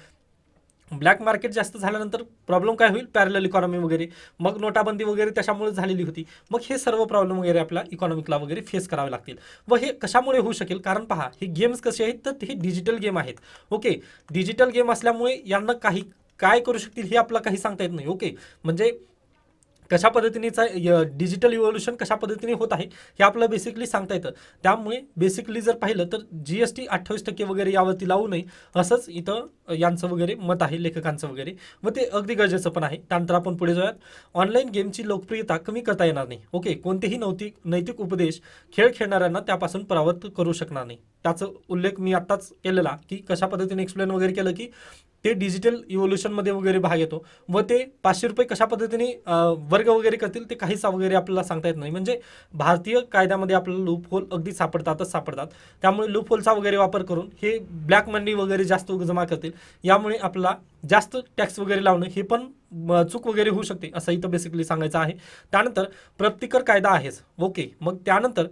ब्लॅक मार्केट जास्त झाल्यानंतर प्रॉब्लेम काय होईल पॅरेल इकॉनॉमी वगैरे मग नोटाबंदी वगैरे त्याच्यामुळे झालेली होती मग हे सर्व प्रॉब्लेम वगैरे आपल्या इकॉनॉमिकला वगैरे फेस करावे लागतील व हे कशामुळे होऊ शकेल कारण पहा हे गेम्स कसे आहेत तर हे डिजिटल गेम आहेत ओके डिजिटल गेम असल्यामुळे यांना काही काय करू शकतील हे आपल्याला काही सांगता येत नाही ओके म्हणजे कशा पद्धतीनेचा डिजिटल इव्होल्युशन कशा पद्धतीने होत आहे हे आपल्याला बेसिकली सांगता येतं त्यामुळे बेसिकली जर पाहिलं तर जी एस टी अठ्ठावीस टक्के वगैरे यावरती लावू नये असंच इथं यांचं वगैरे मत आहे लेखकांचं वगैरे व ते अगदी गरजेचं पण आहे त्यानंतर आपण पुढे जाऊयात ऑनलाईन गेमची लोकप्रियता कमी करता येणार नाही ओके कोणतेही नैतिक नैतिक उपदेश खेळ खेळणाऱ्यांना त्यापासून परावर्त करू शकणार नाही त्याचं उल्लेख मी आत्ताच केलेला की कशा पद्धतीने एक्सप्लेन वगैरे केलं की ते डिजिटल इव्होल्युशनमध्ये वगैरे भाग येतो व ते पाचशे रुपये कशा पद्धतीने वर्ग वगैरे करतील ते काहीच वगैरे आपल्याला सांगता येत नाही म्हणजे भारतीय कायद्यामध्ये आपल्याला लूप होल अगदी सापडतातच सापडतात त्यामुळे लूप होलचा वगैरे वापर करून हे ब्लॅक मनी वगैरे जास्त जमा करतील यामुळे आपला जास्त टॅक्स वगैरे लावणं हे पण चूक वगैरे होऊ शकते असं इथं बेसिकली सांगायचं आहे त्यानंतर प्रतिकर कायदा आहेच ओके मग त्यानंतर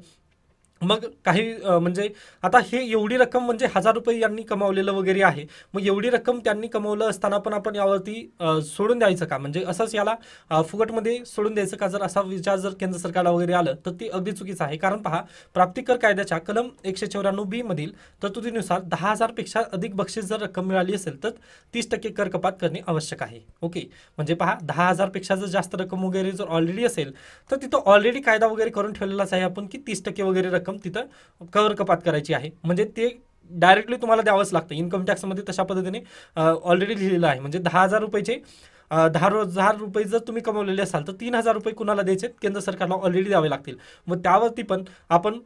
मग काही म्हणजे आता हे एवढी रक्कम म्हणजे हजार रुपये यांनी कमावलेलं वगैरे आहे मग एवढी रक्कम त्यांनी कमावलं असताना पण आपण यावरती सोडून द्यायचं का म्हणजे असंच याला फुकटमध्ये सोडून द्यायचं का जर असा विचार जर केंद्र सरकारला वगैरे आलं तर ती अगदी चुकीचं आहे कारण पहा प्राप्तिकर कायद्याच्या कलम एकशे चौऱ्याण्णव बी मधील तरतुदीनुसार दहा हजारपेक्षा अधिक बक्षीस जर रक्कम मिळाली असेल तर तीस टक्के कर कपात करणे आवश्यक आहे ओके म्हणजे पहा दहा हजारपेक्षा जर जास्त रक्कम वगैरे जर ऑलरेडी असेल तर तिथं ऑलरेडी कायदा वगैरे करून ठेवलेलाच आहे आपण की तीस टक्के वगैरे रक्कम रक्कम तिथं कवर कपात करायची आहे म्हणजे ते डायरेक्टली तुम्हाला द्यावंच लागतं इन्कम टॅक्समध्ये तशा पद्धतीने ऑलरेडी लिहिलेलं आहे म्हणजे दहा हजार रुपयेचे दहा हजार रुपये जर तुम्ही कमवलेले असाल तर तीन हजार रुपये कुणाला द्यायचे केंद्र सरकारला ऑलरेडी द्यावे लागतील मग त्यावरती पण आपण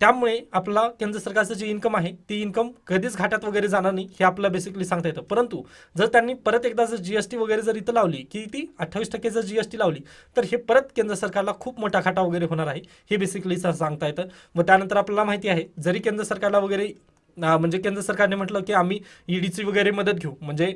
त्यामुळे आपला केंद्र सरकारचं जे इन्कम आहे ती इन्कम कधीच घाटात वगैरे जाणार नाही हे आपल्याला बेसिकली सांगता येतं परंतु जर त्यांनी परत एकदा जर जीएसटी वगैरे जर इथं लावली की ती अठ्ठावीस टक्के जर जीएसटी लावली तर हे परत केंद्र सरकारला खूप मोठा घाटा वगैरे होणार आहे हे बेसिकली सांगता येतं व त्यानंतर आपल्याला माहिती आहे जरी केंद्र सरकारला वगैरे म्हणजे केंद्र सरकारने म्हटलं की आम्ही ईडीची e वगैरे मदत घेऊ म्हणजे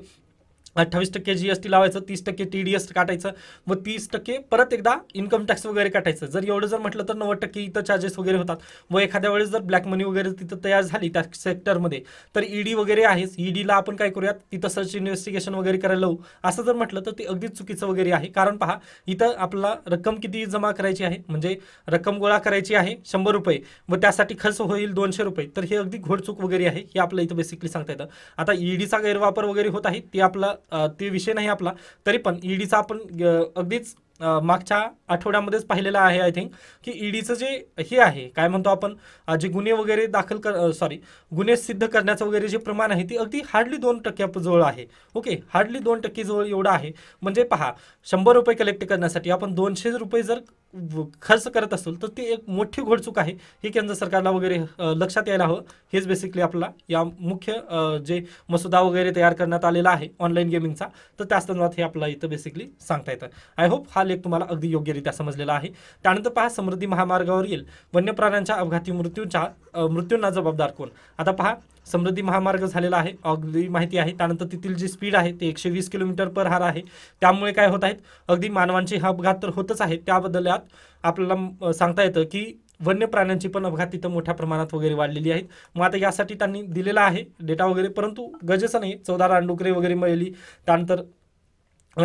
अठ्ठावीस टक्के जी एस टी लावायचं तीस टक्के टी डी एस काटायचं व तीस टक्के परत एकदा इन्कम टॅक्स वगैरे काटायचं जर एवढं जर म्हटलं तर नव्वद टक्के इथं चार्जेस वगैरे होतात व एखाद्या वेळेस जर ब्लॅक मनी वगैरे तिथं तयार झाली त्या सेक्टरमध्ये तर ईडी e वगैरे आहेच ईडीला e आपण काय करूयात तिथं सर्च इन्व्हेस्टिगेशन वगैरे करायला लावू असं जर म्हटलं तर ते अगदीच चुकीचं वगैरे आहे कारण पहा इथं आपला रक्कम किती जमा करायची आहे म्हणजे रक्कम गोळा करायची आहे शंभर रुपये व त्यासाठी खर्च होईल दोनशे रुपये तर हे अगदी घोडचूक वगैरे आहे हे आपलं इथं बेसिकली सांगता येतं आता ईडीचा e गैरवापर वगैरे होत आहे ते आपलं ते विषय नाही आपला तरी पण ईडीचा e आपण अगदीच मागच्या आठवड्यामध्येच पाहिलेला आहे आय थिंक की ईडीचं e जे हे आहे काय म्हणतो आपण जे गुन्हे वगैरे दाखल कर सॉरी गुन्हे सिद्ध करण्याचं वगैरे जे प्रमाण आहे ती अगदी हार्डली दोन टक्क्याजवळ आहे ओके हार्डली दोन टक्के जवळ एवढं आहे म्हणजे पहा शंभर रुपये कलेक्ट करण्यासाठी आपण दोनशे रुपये जर खर्च करत असेल तर ती एक मोठी घोडचूक आहे हे केंद्र सरकारला वगैरे लक्षात यायला हवं हेच बेसिकली आपला या मुख्य जे मसुदा वगैरे तयार करण्यात आलेला आहे ऑनलाईन गेमिंगचा तर त्या संदर्भात हे आपल्याला इथं बेसिकली सांगता येतं आय होप हा लेख तुम्हाला अगदी योग्यरित्या समजलेला आहे त्यानंतर पहा समृद्धी महामार्गावर येईल वन्य प्राण्यांच्या अपघाती मृत्यूच्या मृत्यूंना जबाबदार कोण आता पहा समृद्धी महामार्ग झालेला आहे अगदी माहिती आहे त्यानंतर तिथील जी स्पीड आहे ते एकशे वीस किलोमीटर पर हार आहे त्यामुळे काय होत आहेत अगदी मानवांचे हा अपघात तर होतच आहे त्याबद्दल आपल्याला सांगता येतं की वन्य प्राण्यांची पण अपघात तिथं मोठ्या प्रमाणात वगैरे वाढलेली आहेत मग आता यासाठी त्यांनी दिलेला आहे डेटा वगैरे परंतु गरजेचं नाही चौदा रानडुकरे वगैरे मिळेली त्यानंतर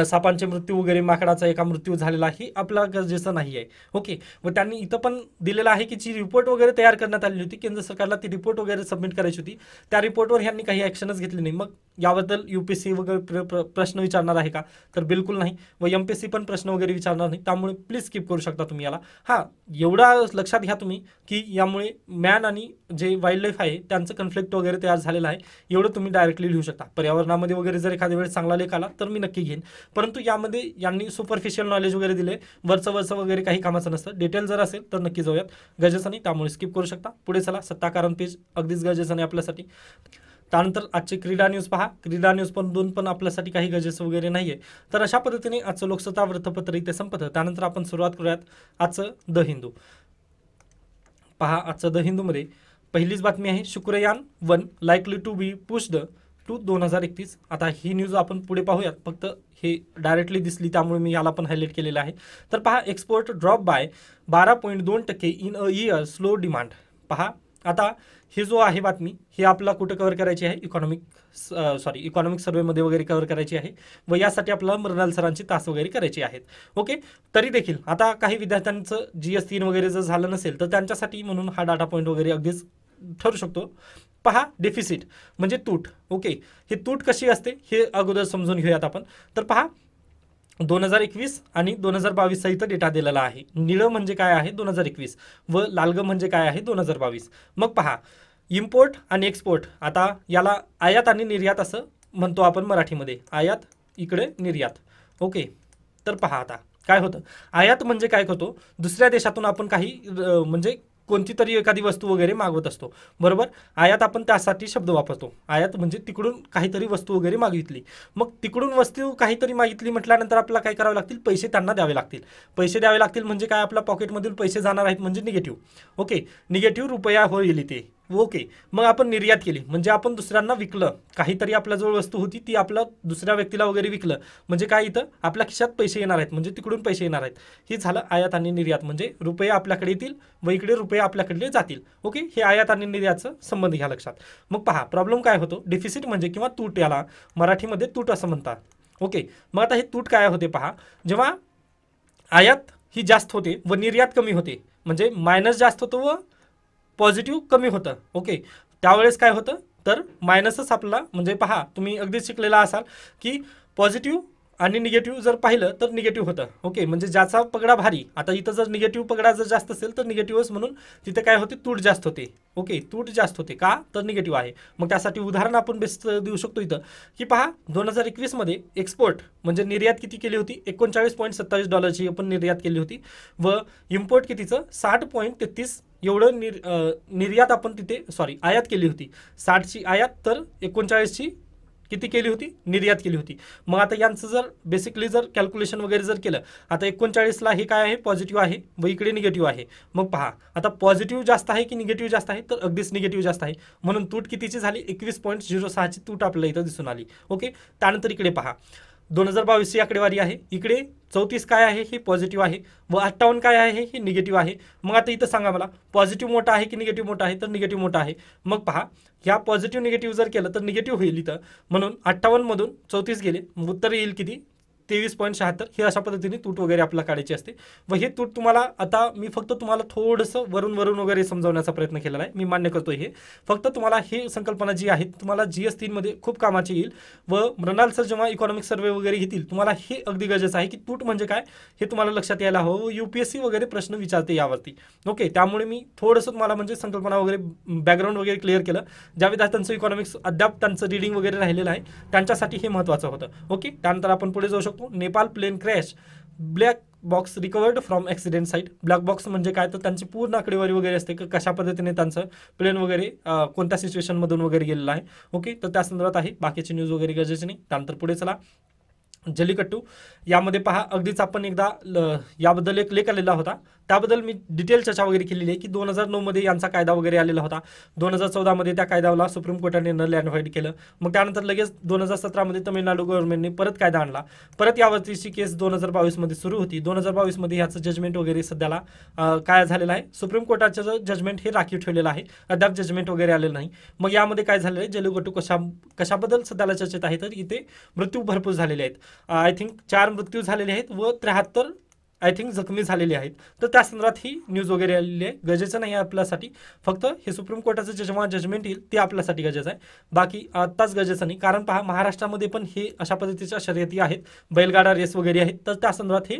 सापांचे मृत्यू वगैरे माकडाचा एका मृत्यू झालेला ही आपला गरजेचं नाही आहे ओके व त्यांनी इथं पण दिलेलं आहे की जी रिपोर्ट वगैरे तयार करण्यात आलेली होती केंद्र सरकारला ती रिपोर्ट वगैरे सबमिट करायची होती त्या रिपोर्टवर ह्यांनी काही ॲक्शनच घेतली नाही मग याबद्दल यू पी सी वगैरे प्रश्न विचारणार आहे का तर बिलकुल नाही व एम पी सी पण प्रश्न वगैरे विचारणार नाही त्यामुळे प्लीज स्किप करू शकता तुम्ही याला हां एवढा लक्षात घ्या तुम्ही की यामुळे मॅन आणि जे वाईल्ड लाईफ आहे त्यांचं कन्फ्लिक्ट वगैरे तयार झालेलं आहे एवढं तुम्ही डायरेक्टली लिहू शकता पर्यावरणामध्ये वगैरे जर एखाद्या वेळेस चांगला लेख आला तर मी नक्की घेईन परंतु यामध्ये यांनी सुपरफिशियल नॉलेज वगैरे दिले वरचं वरचं वगैरे काही कामाचं नसतं डिटेल जर असेल तर नक्की जाऊयात गरजेचं त्यामुळे स्किप करू शकता पुढे चला सत्ताकारण पेज अगदीच गरजेचं नाही आपल्यासाठी त्यानंतर आजची क्रीडा न्यूज पहा क्रीडा न्यूज पण दोन पण आपल्यासाठी काही गरजेचं वगैरे नाही आहे तर अशा पद्धतीने आजचं लोकसत्ता वृत्तपत्र इथे संपत त्यानंतर आपण सुरुवात करूयात आजचं द हिंदू पहा आजचं द हिंदूमध्ये पहिलीच बातमी आहे Shukrayaan one likely to be push the to दोन हजार एकतीस आता ही न्यूज आपण पुढे पाहूयात फक्त हे डायरेक्टली दिसली त्यामुळे मी याला पण हायलाईट केलेलं आहे तर पहा एक्सपोर्ट ड्रॉप बाय बारा पॉईंट दोन टक्के in a year slow demand पहा आता हे जो आहे बातमी हे आपला कुठं कवर करायची आहे इकॉनॉमिक सॉरी इकॉनॉमिक सर्वेमध्ये वगैरे कवर करायची आहे व यासाठी आपल्याला मृणाल सरांची तास वगैरे करायची आहेत ओके तरी देखील आता काही विद्यार्थ्यांचं जी एस तीन वगैरे जर झालं नसेल तर त्यांच्यासाठी म्हणून हा डाटा पॉईंट वगैरे अगदीच ठरू शकतो पहा डेफिसिट म्हणजे तूट ओके हे तूट कशी असते हे अगोदर समजून घेऊयात आपण तर पहा दोन हजार एकवीस आणि दोन हजार बावीसचा इथं डेटा दिलेला आहे निळं म्हणजे काय आहे दोन हजार एकवीस व लालग म्हणजे काय आहे दोन हजार बावीस मग पहा इम्पोर्ट आणि एक्सपोर्ट आता याला आयात आणि निर्यात असं म्हणतो आपण मराठीमध्ये आयात इकडे निर्यात ओके तर पहा आता काय होतं आयात म्हणजे काय होतो दुसऱ्या देशातून आपण काही म्हणजे कोणती तरी एखादी वस्तू वगैरे मागवत असतो बरोबर आयात आपण त्यासाठी शब्द वापरतो आयात म्हणजे तिकडून काहीतरी वस्तू वगैरे मागितली मग तिकडून वस्तू काहीतरी मागितली म्हटल्यानंतर आपल्याला काय करावे लागतील पैसे त्यांना द्यावे लागतील पैसे द्यावे लागतील म्हणजे काय आपल्या पॉकेटमधील पैसे जाणार आहेत म्हणजे निगेटिव्ह ओके निगेटिव्ह रुपया होईल इथे ओके मग आपण निर्यात केली म्हणजे आपण दुसऱ्यांना विकलं काहीतरी आपल्याजवळ वस्तू होती ती आपल्या दुसऱ्या व्यक्तीला वगैरे विकलं म्हणजे काय इथं आपल्या खिशात पैसे येणार आहेत म्हणजे तिकडून पैसे येणार आहेत हे झालं आयात आणि निर्यात म्हणजे रुपये आपल्याकडे येतील व इकडे रुपये आपल्याकडले जातील ओके हे आयात आणि निर्यातचं संबंध घ्या लक्षात मग पहा प्रॉब्लेम काय होतो डेफिसिट म्हणजे किंवा तूट याला मराठीमध्ये तूट असं म्हणतात ओके मग आता हे तूट काय होते पहा जेव्हा आयात ही जास्त होते व निर्यात कमी होते म्हणजे मायनस जास्त होतो व पॉझिटिव्ह कमी होतं ओके त्यावेळेस काय होतं तर मायनसच आपला म्हणजे पहा तुम्ही अगदी शिकलेला असाल की पॉझिटिव्ह आणि निगेटिव्ह जर पाहिलं तर निगेटिव्ह होतं ओके म्हणजे ज्याचा पगडा भारी आता इथं जर निगेटिव्ह पगडा जर जास्त असेल तर निगेटिव्हच म्हणून तिथे काय होते तूट जास्त होते ओके तूट जास्त होते का तर निगेटिव्ह आहे मग त्यासाठी उदाहरण आपण बेस्ट देऊ शकतो इथं की पहा दोन हजार एकवीसमध्ये एक्सपोर्ट म्हणजे निर्यात किती केली होती एकोणचाळीस पॉईंट सत्तावीस डॉलरची आपण निर्यात केली होती व इम्पोर्ट कितीचं साठ पॉईंट तेहतीस एवढं निर निर्यात आपण तिथे सॉरी आयात केली होती साठची आयात तर एकोणचाळीसची किती केली होती निर्यात केली होती मग आता यांचं जर बेसिकली जर कॅल्क्युलेशन वगैरे जर केलं आता एकोणचाळीसला हे काय आहे पॉझिटिव्ह आहे व इकडे निगेटिव्ह आहे मग पहा आता पॉझिटिव्ह जास्त आहे की निगेटिव्ह जास्त आहे तर अगदीच निगेटिव्ह जास्त आहे म्हणून तूट कितीची झाली एकवीस पॉईंट झिरो सहाची तूट आपल्याला इथं दिसून आली ओके त्यानंतर इकडे पहा दोन हजार बावीसची आकडेवारी आहे इकडे चौतीस काय आहे हे पॉझिटिव्ह आहे व अठ्ठावन्न काय आहे हे निगेटिव्ह आहे मग आता इथं सांगा मला पॉझिटिव्ह मोठा आहे की निगेटिव्ह मोठा आहे तर निगेटिव्ह मोठा आहे मग पहा ह्या पॉझिटिव्ह निगेटिव्ह जर केलं तर निगेटिव्ह होईल इथं म्हणून अठ्ठावन्नमधून चौतीस गेले उत्तर येईल किती तेवीस पॉईंट शहात्तर हे अशा पद्धतीने तूट वगैरे आपल्याला काढायची असते व हे तूट तुम्हाला आता मी फक्त तुम्हाला थोडंसं वरून वरून वगैरे समजावण्याचा प्रयत्न केलेला आहे मी मान्य करतो हे फक्त तुम्हाला हे संकल्पना जी आहे तुम्हाला जी एस तीनमध्ये खूप कामाची येईल व मृणाल सर जेव्हा इकॉनॉमिक सर्वे वगैरे घेतील तुम्हाला हे अगदी गरजेचं आहे की तूट म्हणजे काय हे तुम्हाला लक्षात यायला हवं व यू पी एस सी वगैरे प्रश्न विचारते यावरती ओके त्यामुळे मी थोडंसं तुम्हाला म्हणजे संकल्पना वगैरे बॅकग्राऊंड वगैरे क्लिअर केलं ज्या त्यांचं इकॉनॉमिक्स अद्याप त्यांचं रिडिंग वगैरे राहिलेलं आहे त्यांच्यासाठी हे महत्त्वाचं होतं ओके त्यानंतर आपण पुढे जाऊ शकतो शकतो Nepal plane crash black box recovered from accident site black box म्हणजे काय तर त्यांची पूर्ण आकडेवारी वगैरे असते की कशा पद्धतीने त्यांचं प्लेन वगैरे कोणत्या सिच्युएशनमधून वगैरे गेलेलं आहे ओके तर त्या संदर्भात आहे बाकीची न्यूज वगैरे गरजेची नाही त्यानंतर पुढे चला जलीकट्टू यामध्ये पहा अगदीच आपण एकदा याबद्दल एक लेख आलेला होता त्याबद्दल मी डिटेल चर्चा वगैरे केलेली आहे की दोन हजार नऊमध्ये यांचा कायदा वगैरे आलेला होता दोन हजार चौदामध्ये त्या कायद्याला सुप्रीम कोर्टाने न लँडफाईड केलं मग त्यानंतर लगेच दोन हजार सतरामध्ये तमिळनाडू गव्हर्नमेंटने परत कायदा आणला परत यावरतीची केस दोन हजार बावीसमध्ये सुरू होती दोन हजार बावीसमध्ये ह्याचं जजमेंट वगैरे सध्याला काय झालेलं आहे सुप्रीम कोर्टाचं जजमेंट हे राखीव ठेवलेलं आहे अद्याप जजमेंट वगैरे आलेलं नाही मग यामध्ये काय झालेलं आहे जलुगटू कशा कशाबद्दल सध्याला चर्चेत आहे तर इथे मृत्यू भरपूर झालेले आहेत आय थिंक चार मृत्यू झालेले आहेत व त्र्याहत्तर आय थिंक जखमी झालेले आहेत तर त्या संदर्भात ही न्यूज वगैरे आलेली आहे गरजेचं नाही आपल्यासाठी फक्त हे सुप्रीम कोर्टाचं जे जेव्हा जजमेंट येईल ते आपल्यासाठी गरजेचं आहे बाकी आत्ताच गरजेचं नाही कारण पहा महाराष्ट्रामध्ये पण हे अशा पद्धतीच्या शर्यती आहेत बैलगाडा रेस वगैरे आहेत तर त्या संदर्भात हे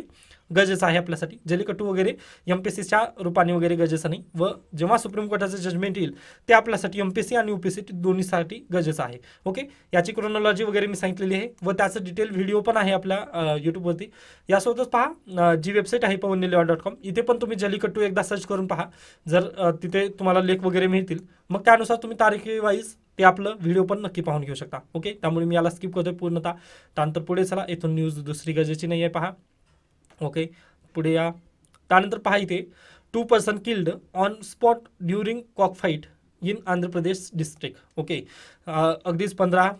गरजेचं आहे आपल्यासाठी जलिकटू वगैरे एम पी सीच्या रूपाने वगैरे गरजेचं नाही व जेव्हा सुप्रीम कोर्टाचं जजमेंट येईल ते आपल्यासाठी एम पी सी आणि यू पी सी दोन्हीसाठी गरजेचं आहे ओके याची क्रोनॉलॉजी वगैरे मी सांगितलेली आहे व त्याचं डिटेल व्हिडिओ पण आहे आपल्या यूट्यूबवरती यासोबतच पहा जी वेबसाईट आहे पवन निलेवा डॉट कॉम इथे पण तुम्ही जलिकटू एकदा सर्च करून पहा जर तिथे तुम्हाला लेख वगैरे मिळतील मग त्यानुसार तुम्ही तारखे ते आपलं व्हिडिओ पण नक्की पाहून घेऊ शकता ओके त्यामुळे मी याला स्किप करतोय पूर्णतः त्यानंतर पुढे चला इथून न्यूज दुसरी गरजेची नाही आहे पहा ओके पुढे या त्यानंतर पहा इथे two person killed on spot during fight in Andhra Pradesh district okay अगदीच पंधरा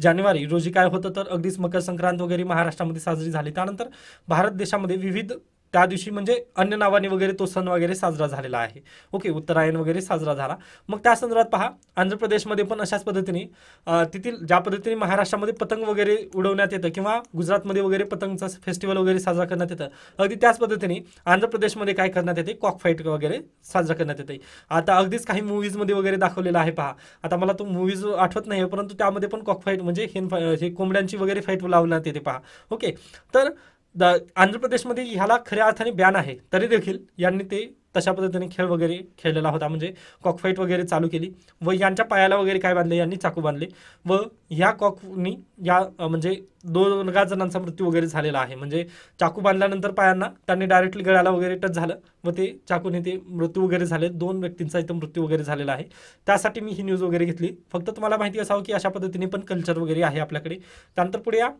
जानेवारी रोजी काय होतं तर अगदीच मकर संक्रांत वगैरे महाराष्ट्रामध्ये साजरी झाली त्यानंतर भारत देशामध्ये विविध त्या दिवशी म्हणजे अन्य नावाने वगैरे तो सण वगैरे साजरा झालेला आहे ओके उत्तरायण वगैरे साजरा झाला मग त्या संदर्भात पहा आंध्र प्रदेशमध्ये पण अशाच पद्धतीने तेथील ज्या पद्धतीने महाराष्ट्रामध्ये पतंग वगैरे उडवण्यात येतं किंवा गुजरातमध्ये वगैरे पतंगचा फेस्टिवल वगैरे साजरा करण्यात येतं अगदी त्याच पद्धतीने आंध्र प्रदेशमध्ये काय करण्यात येते कॉक फाईट वगैरे साजरा करण्यात येते आता अगदीच काही मूवीजमध्ये वगैरे दाखवलेलं आहे पहा आता मला तो मूवीज आठवत नाही परंतु त्यामध्ये पण कॉक फाईट म्हणजे हे कोंबड्यांची वगैरे फाईट लावण्यात येते पहा ओके तर द आंध्र प्रदेशमध्ये ह्याला खऱ्या अर्थाने बॅन आहे तरी देखील यांनी ते तशा पद्धतीने खेळ वगैरे खेळलेला होता म्हणजे कॉकफाईट वगैरे चालू केली व यांच्या पायाला वगैरे काय बांधले यांनी चाकू बांधले व ह्या कॉकनी या म्हणजे दोन जणांचा मृत्यू वगैरे झालेला आहे म्हणजे चाकू बांधल्यानंतर पायांना त्यांनी डायरेक्टली गळ्याला वगैरे टच झालं व ते चाकूने ते मृत्यू वगैरे झाले दोन व्यक्तींचा इथं मृत्यू वगैरे झालेला आहे त्यासाठी मी ही न्यूज वगैरे घेतली फक्त तुम्हाला माहिती असावं की अशा पद्धतीने पण कल्चर वगैरे आहे आपल्याकडे त्यानंतर पुढे या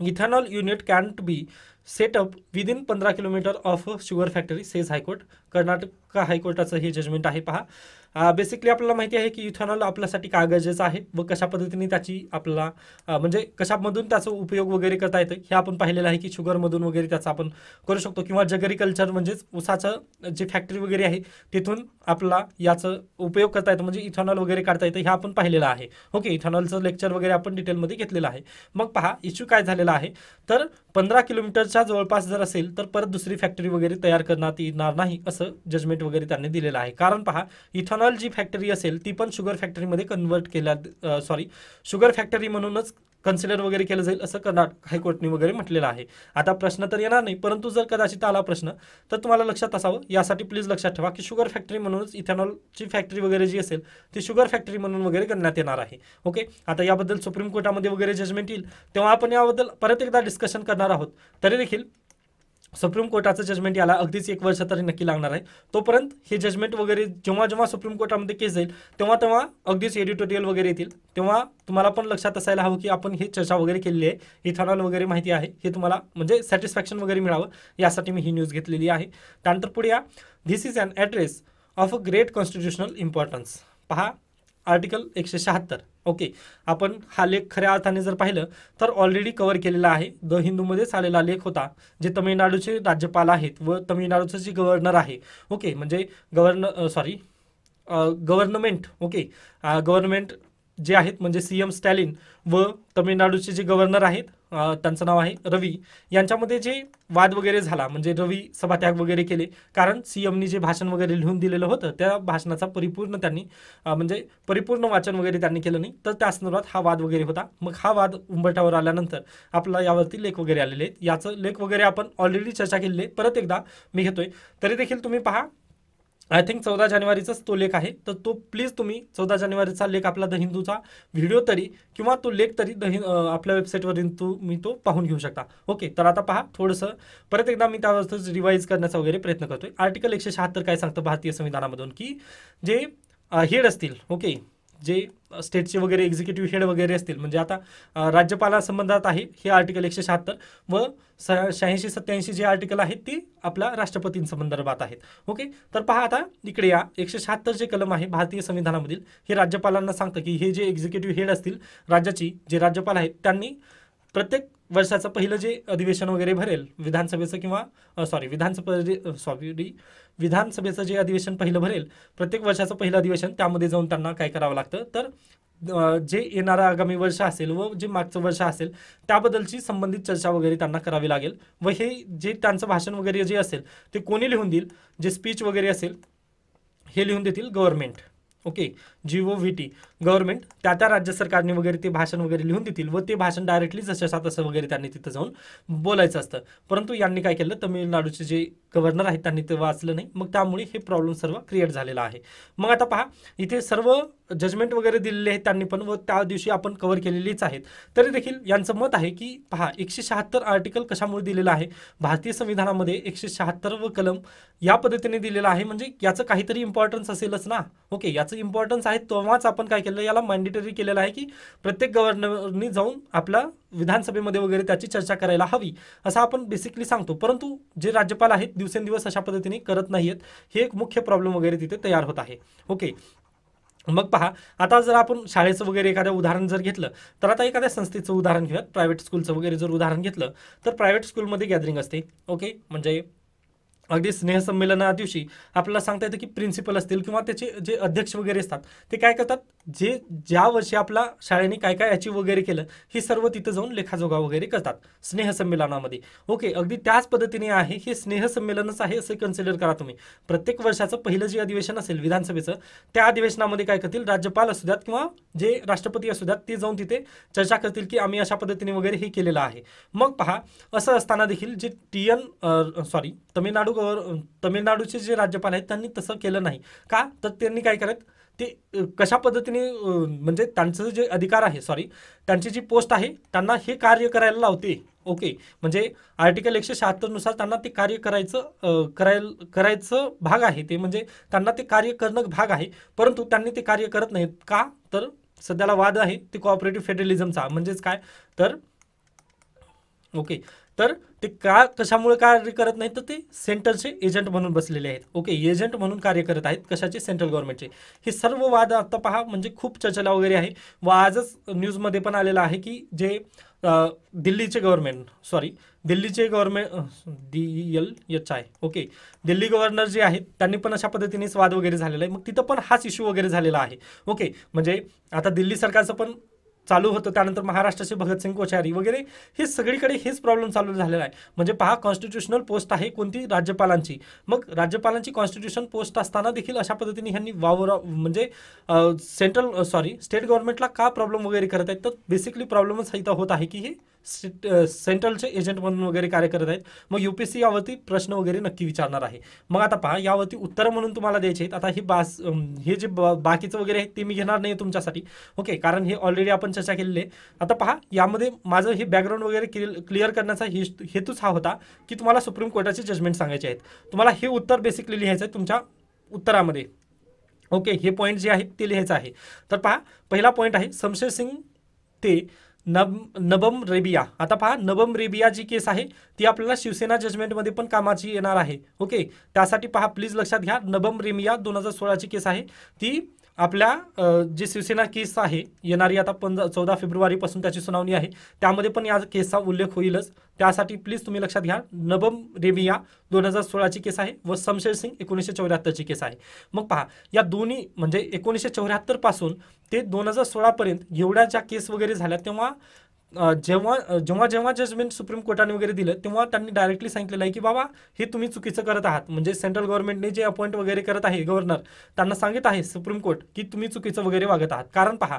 ethanol unit can't be set up within 15 kilometer of a sugar factory says high court Karnataka हायकोर्टाचं हे जजमेंट आहे पहा बेसिकली आपल्याला माहिती आहे की इथेनॉल आपल्यासाठी का गरजेचं आहे व कशा पद्धतीने त्याची आपला म्हणजे कशामधून त्याचा उपयोग वगैरे करता येतं हे आपण पाहिलेलं आहे की शुगरमधून वगैरे त्याचा आपण करू शकतो किंवा जगरी कल्चर म्हणजेच उसाचं जे फॅक्टरी वगैरे आहे तिथून आपला याचं उपयोग करता येतो म्हणजे इथेनॉल वगैरे काढता येतं हे आपण पाहिलेलं आहे ओके इथेनॉलचं लेक्चर वगैरे आपण डिटेलमध्ये घेतलेलं आहे मग पहा इश्यू काय झालेला आहे तर पंधरा किलोमीटरच्या जवळपास जर असेल तर परत दुसरी फॅक्टरी वगैरे तयार करण्यात येणार नाही असं असं जजमेंट वगैरे त्यांनी दिलेलं आहे कारण पहा इथेनॉल जी फॅक्टरी असेल ती पण शुगर फॅक्टरीमध्ये कन्वर्ट केल्या सॉरी शुगर फॅक्टरी म्हणूनच कन्सिडर वगैरे केलं जाईल असं कर्नाटक हायकोर्टने वगैरे म्हटलेलं आहे आता प्रश्न तर येणार नाही परंतु जर कदाचित आला प्रश्न तर तुम्हाला लक्षात असावं यासाठी प्लीज लक्षात ठेवा की शुगर फॅक्टरी म्हणूनच इथेनॉलची फॅक्टरी वगैरे जी असेल ती शुगर फॅक्टरी म्हणून वगैरे करण्यात येणार आहे ओके आता याबद्दल सुप्रीम कोर्टामध्ये वगैरे जजमेंट येईल तेव्हा आपण याबद्दल परत एकदा डिस्कशन करणार आहोत तरी देखील सुप्रीम कोर्टाचं जजमेंट याला अगदीच एक वर्ष तरी नक्की लागणार आहे तोपर्यंत हे जजमेंट वगैरे जेव्हा जेव्हा सुप्रीम कोर्टामध्ये केस जाईल तेव्हा तेव्हा अगदीच एडिटोरियल वगैरे येतील तेव्हा तुम्हाला पण लक्षात असायला हवं की आपण ही चर्चा वगैरे केलेली आहे इथॉनॉल वगैरे माहिती आहे हे तुम्हाला म्हणजे सॅटिस्फॅक्शन वगैरे मिळावं यासाठी मी ही न्यूज घेतलेली आहे त्यानंतर पुढे या this is an address of a great constitutional importance पहा आर्टिकल एकशे शहात्तर ओके आपण हा लेख खऱ्या अर्थाने जर पाहिलं तर ऑलरेडी कव्हर केलेला आहे द हिंदूमध्येच आलेला लेख होता जे तमिळनाडूचे राज्यपाल आहेत व तमिळनाडूचे जे गव्हर्नर आहे ओके म्हणजे governor sorry government okay government जे आहेत म्हणजे सी एम स्टॅलिन व तमिळनाडूचे जे गव्हर्नर आहेत त्यांचं नाव आहे रवी यांच्यामध्ये जे वाद वगैरे झाला म्हणजे रवी सभात्याग वगैरे केले कारण सी एमनी जे भाषण वगैरे लिहून दिलेलं होतं त्या भाषणाचा परिपूर्ण त्यांनी म्हणजे परिपूर्ण वाचन वगैरे त्यांनी केलं नाही तर त्या संदर्भात हा वाद वगैरे होता मग हा वाद उंबरठावर आल्यानंतर आपला यावरती लेख वगैरे आलेले आहेत याचं लेख वगैरे आपण ऑलरेडी चर्चा केलेली आहे परत एकदा मी घेतोय तरी देखील तुम्ही पहा आय थिंक चौदा जानेवारीचाच तो लेख आहे तर तो प्लीज तुम्ही चौदा जानेवारीचा लेख आपला द हिंदूचा व्हिडिओ तरी किंवा तो लेख तरी द आपल्या वेबसाईटवर तुम्ही तो पाहून घेऊ शकता ओके तर आता पहा थोडंसं परत एकदा मी त्यावरच रिवाईज करण्याचा वगैरे प्रयत्न करतोय आर्टिकल एकशे शहात्तर काय सांगतं भारतीय संविधानामधून की जे हेड असतील ओके जे स्टेटचे वगैरे एक्झिक्युटिव्ह हेड वगैरे असतील म्हणजे आता राज्यपालासंबंधात आहे हे आर्टिकल एकशे शहात्तर व शहाऐंशी सत्याऐंशी जे आर्टिकल आहेत ती आपल्या राष्ट्रपतींसंदर्भात आहेत ओके तर पहा आता इकडे या एकशे शहात्तर जे कलम आहे भारतीय संविधानामधील हे राज्यपालांना सांगतं की हे जे एक्झिक्युटिव्ह हेड असतील राज्याची जे राज्यपाल आहेत त्यांनी प्रत्येक वर्षाचं पहिलं जे अधिवेशन वगैरे भरेल विधानसभेचं किंवा सॉरी विधानसभा सॉरी विधानसभेचं जे अधिवेशन पहिलं भरेल प्रत्येक वर्षाचं पहिलं अधिवेशन त्यामध्ये जाऊन त्यांना काय करावं लागतं तर जे येणारं आगामी वर्ष असेल व जे मागचं वर्ष असेल त्याबद्दलची संबंधित चर्चा वगैरे त्यांना करावी लागेल व हे जे त्यांचं भाषण वगैरे जे असेल ते कोणी लिहून देईल जे स्पीच वगैरे असेल हे लिहून देतील government okay G O V T government त्या त्या राज्य सरकारने वगैरे ते भाषण वगैरे लिहून देतील व ते भाषण डायरेक्टली जसे तसं वगैरे त्यांनी तिथं जाऊन बोलायचं असतं परंतु यांनी काय केलं तमिळनाडूचे जे गव्हर्नर आहेत त्यांनी ते वाचलं नाही मग त्यामुळे हे प्रॉब्लेम सर्व क्रिएट झालेला आहे मग आता पहा इथे सर्व जजमेंट वगैरे दिलेले आहेत त्यांनी पण व त्या दिवशी आपण कव्हर केलेलीच आहेत तरी देखील यांचं मत आहे की पहा एकशे शहात्तर आर्टिकल कशामुळे दिलेलं आहे भारतीय संविधानामध्ये एकशे शहात्तर व कलम या पद्धतीने दिलेला आहे म्हणजे याचं काहीतरी इम्पॉर्टन्स असेलच ना ओके याचं इम्पॉर्टन्स आहे तेव्हाच आपण काय केलेलं याला मॅन्डेटरी केलेलं आहे की प्रत्येक गव्हर्नरनी जाऊन आपल्या विधानसभेमध्ये वगैरे त्याची चर्चा करायला हवी असं आपण बेसिकली सांगतो परंतु जे राज्यपाल आहेत दिवसेंदिवस अशा पद्धतीने करत नाहीत हे एक मुख्य प्रॉब्लेम वगैरे तिथे तयार होत आहे ओके मग पहा आता जर आपण शाळेचं वगैरे एखादं उदाहरण जर घेतलं तर आता एखाद्या संस्थेचं उदाहरण घेऊयात प्रायव्हेट स्कूलचं वगैरे जर उदाहरण घेतलं तर प्रायव्हेट स्कूलमध्ये गॅदरिंग असते ओके म्हणजे अगदी स्नेहसंमेलना दिवशी आपल्याला सांगता येतं की प्रिन्सिपल असतील किंवा त्याचे जे अध्यक्ष वगैरे असतात ते काय करतात जे ज्या वर्षी आपला शाळेने काय काय अचीव वगैरे केलं हे सर्व तिथं जाऊन लेखाजोगा वगैरे करतात स्नेहसंमेलनामध्ये ओके अगदी त्याच पद्धतीने आहे हे स्नेहसंमेलनच आहे असं कन्सिडर करा तुम्ही प्रत्येक वर्षाचं पहिलं जे अधिवेशन असेल विधानसभेचं त्या अधिवेशनामध्ये काय करतील राज्यपाल असू द्यात किंवा जे राष्ट्रपती असू द्यात ते जाऊन तिथे चर्चा करतील की आम्ही अशा पद्धतीने वगैरे हे केलेलं आहे मग पहा असं असताना देखील जे टी एन सॉरी तमिळनाडू तमिळनाडूचे जे राज्यपाल आहेत त्यांनी तसं केलं नाही का तर त्यांनी काय करत ते कशा पद्धतीने म्हणजे त्यांचं जे अधिकार आहे सॉरी त्यांची जी पोस्ट आहे त्यांना हे कार्य करायला लावते ओके म्हणजे आर्टिकल एकशे शहात्तरनुसार त्यांना ते कार्य करायचं कराय करायचं भाग आहे ते म्हणजे त्यांना ते कार्य करणं भाग आहे परंतु त्यांनी ते कार्य करत नाहीत का तर सध्याला वाद आहे ते कॉपरेटिव्ह फेडरलिझमचा म्हणजेच काय तर ओके तर ते का कशामुळे कार्य करत नाहीत तर ते सेंटरचे एजंट म्हणून बसलेले आहेत ओके एजंट म्हणून कार्य करत आहेत कशाचे सेंट्रल गव्हर्नमेंटचे हे सर्व वाद आता पहा म्हणजे खूप चर्चेला वगैरे आहे व आजच न्यूजमध्ये पण आलेलं आहे की जे दिल्लीचे गव्हर्नमेंट सॉरी दिल्लीचे government D L H I okay Delhi governor जे आहेत त्यांनी पण अशा पद्धतीनेच वाद वगैरे झालेला आहे मग तिथं पण हाच इश्यू वगैरे झालेला आहे ओके म्हणजे आता दिल्ली सरकारचं पण चालू होतं त्यानंतर महाराष्ट्राचे भगतसिंग कोश्यारी वगैरे हे सगळीकडे हेच प्रॉब्लेम चालू झालेला आहे म्हणजे पहा कॉन्स्टिट्युशनल पोस्ट आहे कोणती राज्यपालांची मग राज्यपालांची कॉन्स्टिट्युशन पोस्ट असताना देखील अशा पद्धतीने ह्यांनी वावर म्हणजे सेंट्रल सॉरी स्टेट गव्हर्नमेंटला का प्रॉब्लेम वगैरे करत आहेत तर बेसिकली प्रॉब्लेमच इथं होत आहे की हे सेंट्रलचे एजंट म्हणून वगैरे कार्य करत आहेत मग यू पी सी यावरती प्रश्न वगैरे नक्की विचारणार आहे मग आता पहा यावरती उत्तर म्हणून तुम्हाला द्यायचे आहेत आता हे बास हे जे बाकीचं वगैरे आहे ते मी घेणार नाही तुमच्यासाठी ओके कारण हे ऑलरेडी आपण चर्चा केलेली आहे आता पहा यामध्ये माझं हे बॅकग्राऊंड वगैरे क्लिअर करण्याचा हेतूच हा होता की तुम्हाला सुप्रीम कोर्टाचे जजमेंट सांगायचे आहेत तुम्हाला हे उत्तर बेसिकली लिहायचं आहे तुमच्या उत्तरामध्ये ओके हे पॉईंट जे आहेत ते लिहायचं आहे तर पहा पहिला पॉईंट आहे समशेर सिंग ते नब नबम रेबिया आता पहा नबम रेबिया जी केस आहे ती आपल्याला शिवसेना जजमेंटमध्ये पण कामाची येणार आहे ओके त्यासाठी पहा प्लीज लक्षात घ्या नबम रेमिया दोन हजार सोळाची केस आहे ती आपल्या जी शिवसेना केस आहे येणारी आता पंधरा चौदा फेब्रुवारीपासून त्याची सुनावणी आहे त्यामध्ये पण या केसचा उल्लेख होईलच त्यासाठी प्लीज तुम्ही लक्षात घ्या नबम रेमिया दोन हजार सोळाची केस आहे व शमशेर सिंग एकोणीसशे चौऱ्याहत्तरची केस आहे मग पहा या दोन्ही म्हणजे एकोणीसशे चौऱ्याहत्तरपासून ते दोन हजार सोळापर्यंत एवढ्या ज्या केस वगैरे झाल्या तेव्हा जेव्हा जेव्हा जेव्हा जजमेंट सुप्रीम कोर्टाने वगैरे दिलं तेव्हा त्यांनी डायरेक्टली सांगितलेलं आहे की बाबा हे तुम्ही चुकीचं करत आहात म्हणजे सेंट्रल गव्हर्नमेंटने जे अपॉइंट वगैरे करत आहे गव्हर्नर त्यांना सांगत आहे सुप्रीम कोर्ट की तुम्ही चुकीचं वगैरे वागत आहात कारण पहा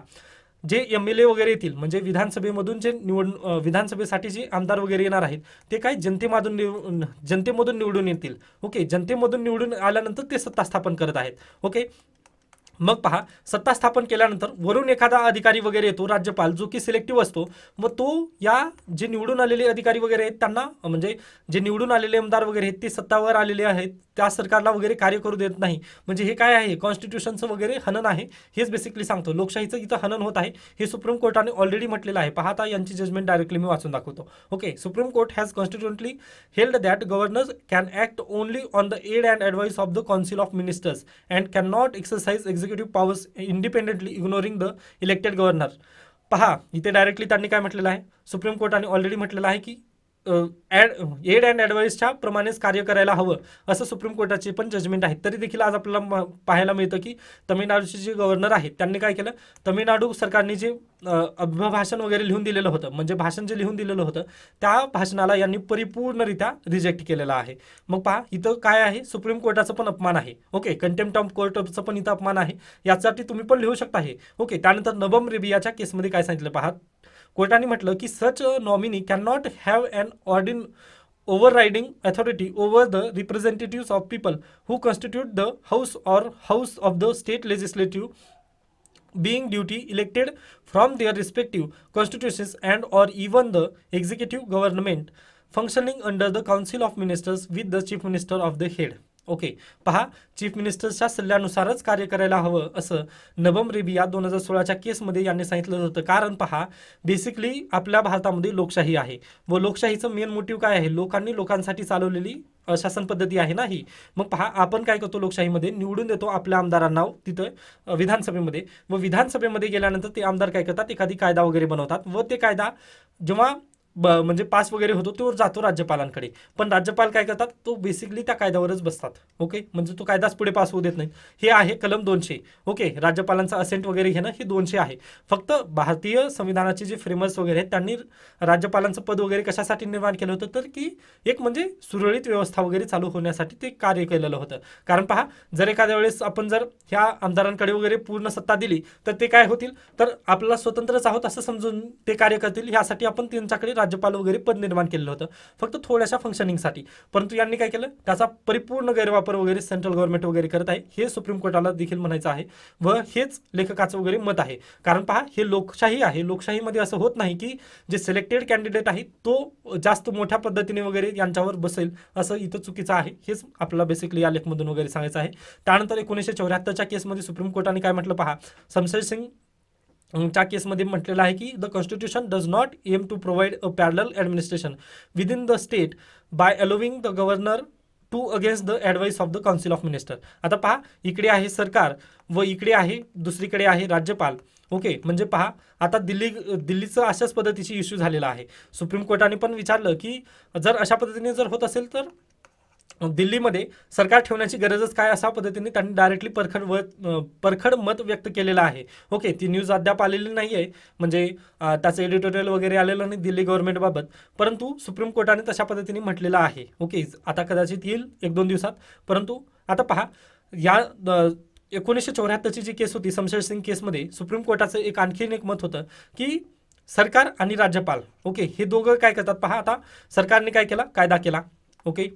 जे एम एल ए वगैरे येतील म्हणजे विधानसभेमधून जे निवडणूक विधानसभेसाठी जे आमदार वगैरे येणार आहेत ते काय जनतेमधून जनतेमधून निवडून येतील ओके जनतेमधून निवडून आल्यानंतर ते सत्ता स्थापन करत आहेत ओके मग पहा सत्ता स्थापन केल्यानंतर वरून एखादा अधिकारी वगैरे येतो राज्यपाल जो की सिलेक्टिव्ह असतो मग तो या जे निवडून आलेले अधिकारी वगैरे आहेत त्यांना म्हणजे जे निवडून आलेले आमदार वगैरे आहेत ते सत्तावर आलेले आहेत त्या सरकारला वगैरे कार्य करू देत नाही म्हणजे हे काय आहे कॉन्स्टिट्युशनचं वगैरे हनन आहे हेच बेसिकली सांगतो लोकशाहीचं इथं हनन होत आहे हे सुप्रीम कोर्टाने ऑलरेडी म्हटलेलं आहे पाहता यांची जजमेंट डायरेक्टली मी वाचून दाखवतो okay supreme court has constitutionally held that governors can act only on the aid and advice of the council of ministers and can not exercise executive powers independently ignoring the elected governor पहा इथे directly त्यांनी काय म्हटलेलं आहे supreme कोर्टाने already म्हटलेलं आहे की ॲड एड अँड ॲडवाईसच्या प्रमाणेच कार्य करायला हवं असं सुप्रीम कोर्टाची पण जजमेंट आहे तरी देखील आज आपल्याला पाहायला मिळतं की तमिळनाडूचे जे गव्हर्नर आहेत त्यांनी काय केलं तमिळनाडू सरकारने जे अभिभाषण वगैरे लिहून दिलेलं होतं म्हणजे भाषण जे लिहून दिलेलं होतं त्या भाषणाला यांनी परिपूर्णरित्या रिजेक्ट केलेलं आहे मग पहा इथं काय आहे सुप्रीम कोर्टाचं पण अपमान आहे ओके कंटेम्प्ट ऑफ कोर्टचं पण इथं अपमान आहे याच्यासाठी तुम्ही पण लिहू शकता हे ओके त्यानंतर नबम रेबियाच्या केसमध्ये काय सांगितलं पहा कोर्टाने म्हटलं की such a nominee can not have an ordain overriding authority over the representative of people who constitute the house of the state legislative being duty elected from their respective constitution and or even the executive government functioning under the council of ministers with the chief minister of the head okay पहा chief मिनिस्टरच्या सल्ल्यानुसारच कार्य करायला हवं असं नबम रेबिया दोन हजार सोळाच्या केसमध्ये यांनी सांगितलं होतं कारण पहा बेसिकली आपल्या भारतामध्ये लोकशाही आहे व लोकशाहीचं मेन मोटिव्ह काय आहे लोकांनी लोकांसाठी चालवलेली शासन पद्धती आहे ना ही मग पहा आपण काय करतो लोकशाहीमध्ये निवडून देतो आपल्या आमदारांना तिथं विधानसभेमध्ये व विधानसभेमध्ये गेल्यानंतर ते आमदार काय करतात एखादी कायदा वगैरे बनवतात व ते कायदा जेव्हा ब म्हणजे पास वगैरे होतो तो जातो राज्यपालांकडे पण राज्यपाल काय करतात तो बेसिकली त्या कायद्यावरच बसतात ओके म्हणजे तो कायदाच पुढे पास होऊ देत नाही हे आहे कलम दोनशे ओके राज्यपालांचा असेंट वगैरे घेणं हे दोनशे आहे फक्त भारतीय संविधानाचे जे फ्रेमर्स वगैरे आहेत त्यांनी राज्यपालांचं पद वगैरे कशासाठी निर्माण केलं होतं तर की एक म्हणजे सुरळीत व्यवस्था वगैरे चालू होण्यासाठी ते कार्य केलेलं होतं कारण पहा जर एखाद्या वेळेस आपण जर ह्या आमदारांकडे वगैरे पूर्ण सत्ता दिली तर ते काय होतील तर आपला स्वतंत्रच आहोत असं समजून ते कार्य करतील ह्यासाठी आपण त्यांच्याकडे राज्यपाल वगैरे पद निर्माण केलेलं होतं फक्त थोड्याशा फंक्शनिंगसाठी परंतु यांनी काय केलं त्याचा परिपूर्ण गैरवापर वगैरे सेंट्रल गव्हर्नमेंट वगैरे करत आहे हे सुप्रीम कोर्टाला देखील म्हणायचं आहे व हेच लेखकाचं वगैरे मत आहे कारण पहा हे लोकशाही आहे लोकशाहीमध्ये असं होत नाही की जे सिलेक्टेड कॅन्डिडेट आहे तो जास्त मोठ्या पद्धतीने वगैरे यांच्यावर बसेल असं इथं चुकीचं आहे हेच आपल्याला बेसिकली या लेखमधून वगैरे सांगायचं आहे त्यानंतर एकोणीसशे चौऱ्याहत्तरच्या केसमध्ये सुप्रीम कोर्टाने काय म्हटलं पहा समशेर सिंग च्या केसमध्ये म्हटलेलं आहे की the constitution does not aim to provide a parallel administration within the state by allowing the governor to against the advice of the council of minister आता पहा इकडे आहे सरकार व इकडे आहे दुसरीकडे आहे राज्यपाल ओके म्हणजे पहा आता दिल्ली दिल्लीचं अशाच पद्धतीशी इश्यू झालेला आहे सुप्रीम कोर्टाने पण विचारलं की जर अशा पद्धतीने जर होत असेल तर दिल्लीमध्ये सरकार ठेवण्याची गरजच काय असा पद्धतीने त्यांनी डायरेक्टली परखड व परखड मत व्यक्त केलेलं आहे ओके ती न्यूज अद्याप आलेली नाही आहे म्हणजे त्याचं एडिटोरियल वगैरे आलेलं नाही दिल्ली गव्हर्नमेंटबाबत परंतु सुप्रीम कोर्टाने तशा पद्धतीने म्हटलेलं आहे ओके आता कदाचित येईल एक दोन दिवसात परंतु आता पहा या एकोणीसशे चौऱ्याहत्तरची जी केस होती शमशेर सिंग केसमध्ये सुप्रीम कोर्टाचं एक आणखीन एक मत होतं की सरकार आणि राज्यपाल ओके हे दोघं काय करतात पहा आता सरकारने काय केला कायदा केला ओके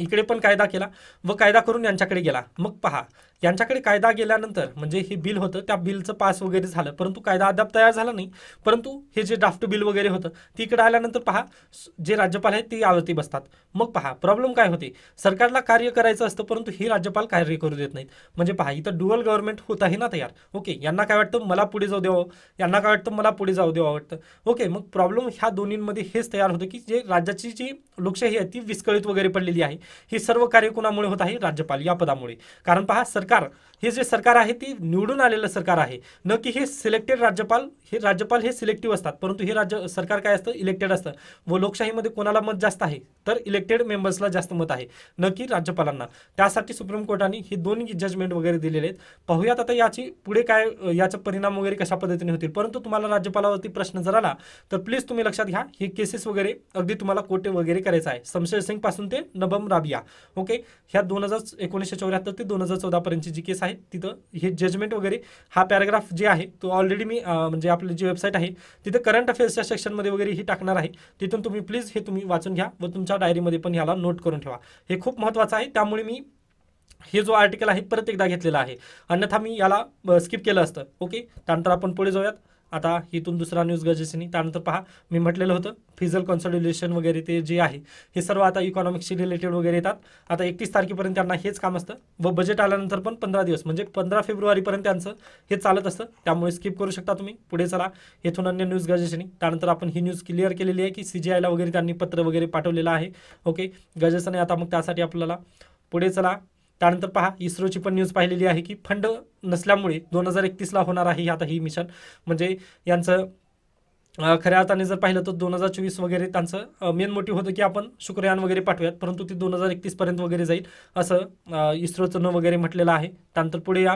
इकडे पण कायदा केला व कायदा करून यांच्याकडे गेला मग पहा यांच्याकडे कायदा गेल्यानंतर म्हणजे हे बिल होतं त्या बिलचं पास वगैरे झालं परंतु कायदा अद्याप तयार झाला नाही परंतु हे जे ड्राफ्ट बिल वगैरे होतं तिकडे आल्यानंतर पहा जे राज्यपाल आहेत ते आवती बसतात मग पहा प्रॉब्लेम काय होते सरकारला कार्य करायचं असतं परंतु हे राज्यपाल कार्य करू देत नाहीत म्हणजे पहा इथं ड्युअल गव्हर्नमेंट होत आहे ना तयार ओके यांना काय वाटतं मला पुढे जाऊ द्यावं यांना काय वाटतं मला पुढे जाऊ द्यावं वाटतं ओके मग प्रॉब्लेम ह्या दोन्हींमध्ये हेच तयार होतं की जे राज्याची जी लोकशाही आहे ती विस्कळीत वगैरे पडलेली आहे हे सर्व कार्य कोणामुळे होत आहे राज्यपाल या पदामुळे कारण पहा सर Cara, हे जे सरकार आहे ती निवडून आलेलं सरकार आहे न की हे सिलेक्टेड राज्यपाल हे राज्यपाल हे सिलेक्टिव्ह असतात परंतु हे राज्य सरकार काय असतं इलेक्टेड असतं व लोकशाहीमध्ये कोणाला मत जास्त आहे तर इलेक्टेड मेंबर्सला जास्त मत आहे न की राज्यपालांना त्यासाठी सुप्रीम कोर्टाने हे दोन जजमेंट वगैरे दिलेले आहेत पाहूयात आता याची पुढे काय याचा परिणाम वगैरे कशा पद्धतीने होतील परंतु तुम्हाला राज्यपालावरती प्रश्न जर आला तर प्लीज तुम्ही लक्षात घ्या हे केसेस वगैरे अगदी तुम्हाला कोटे वगैरे करायचं आहे शमशेर सिंग पासून ते नबम राबिया ओके ह्या दोन हजार एकोणीसशे चौऱ्याहत्तर ते दोन हजार चौदापर्यंतची जी केस आहे तिथं हे जजमेंट वगैरे हा पॅराग्राफ जे आहे तो ऑलरेडी मी म्हणजे आपली जी वेबसाईट आहे तिथे करंट अफेअर्सच्या सेक्शनमध्ये वगैरे ही टाकणार आहे तिथून तुम्ही प्लीज हे तुम्ही वाचून घ्या व तुमच्या डायरीमध्ये पण ह्याला नोट करून ठेवा हे खूप महत्त्वाचं आहे त्यामुळे मी हे जो आर्टिकल आहे परत एकदा घेतलेला आहे अन्यथा मी याला स्किप केलं असतं ओके त्यानंतर आपण पुढे जाऊयात आता इथून दुसरा न्यूज गरजेचे त्यानंतर पहा मी म्हटलेलं होतं फिजल कॉन्सॉल्युलेशन वगैरे ते जे आहे हे सर्व आता इकॉनॉमिक्सशी रिलेटेड वगैरे येतात आता एकतीस तारखेपर्यंत त्यांना हेच काम असतं व बजेट आल्यानंतर पण पंधरा दिवस म्हणजे पंधरा फेब्रुवारीपर्यंत त्यांचं हे चालत असतं त्यामुळे स्किप करू शकता तुम्ही पुढे चला येथून अन्य न्यूज गरजेचे त्यानंतर आपण ही न्यूज क्लिअर केलेली आहे की सीजीआयला वगैरे त्यांनी पत्र वगैरे पाठवलेलं आहे ओके गरजेचं नाही आता मग त्यासाठी आपल्याला पुढे चला त्यानंतर पहा इस्रोची पण न्यूज पाहिलेली आहे की फंड नसल्यामुळे दोन हजार एकतीसला होणार आहे आता ही मिशन म्हणजे यांचं खऱ्या अर्थाने जर पाहिलं तर दोन हजार चोवीस वगैरे त्यांचं मेन मोटिव्ह होतं की आपण शुक्रयान वगैरे पाठवूयात परंतु ती दोन हजार एकतीसपर्यंत वगैरे जाईल असं इस्रोचं न वगैरे म्हटलेलं आहे त्यानंतर पुढे या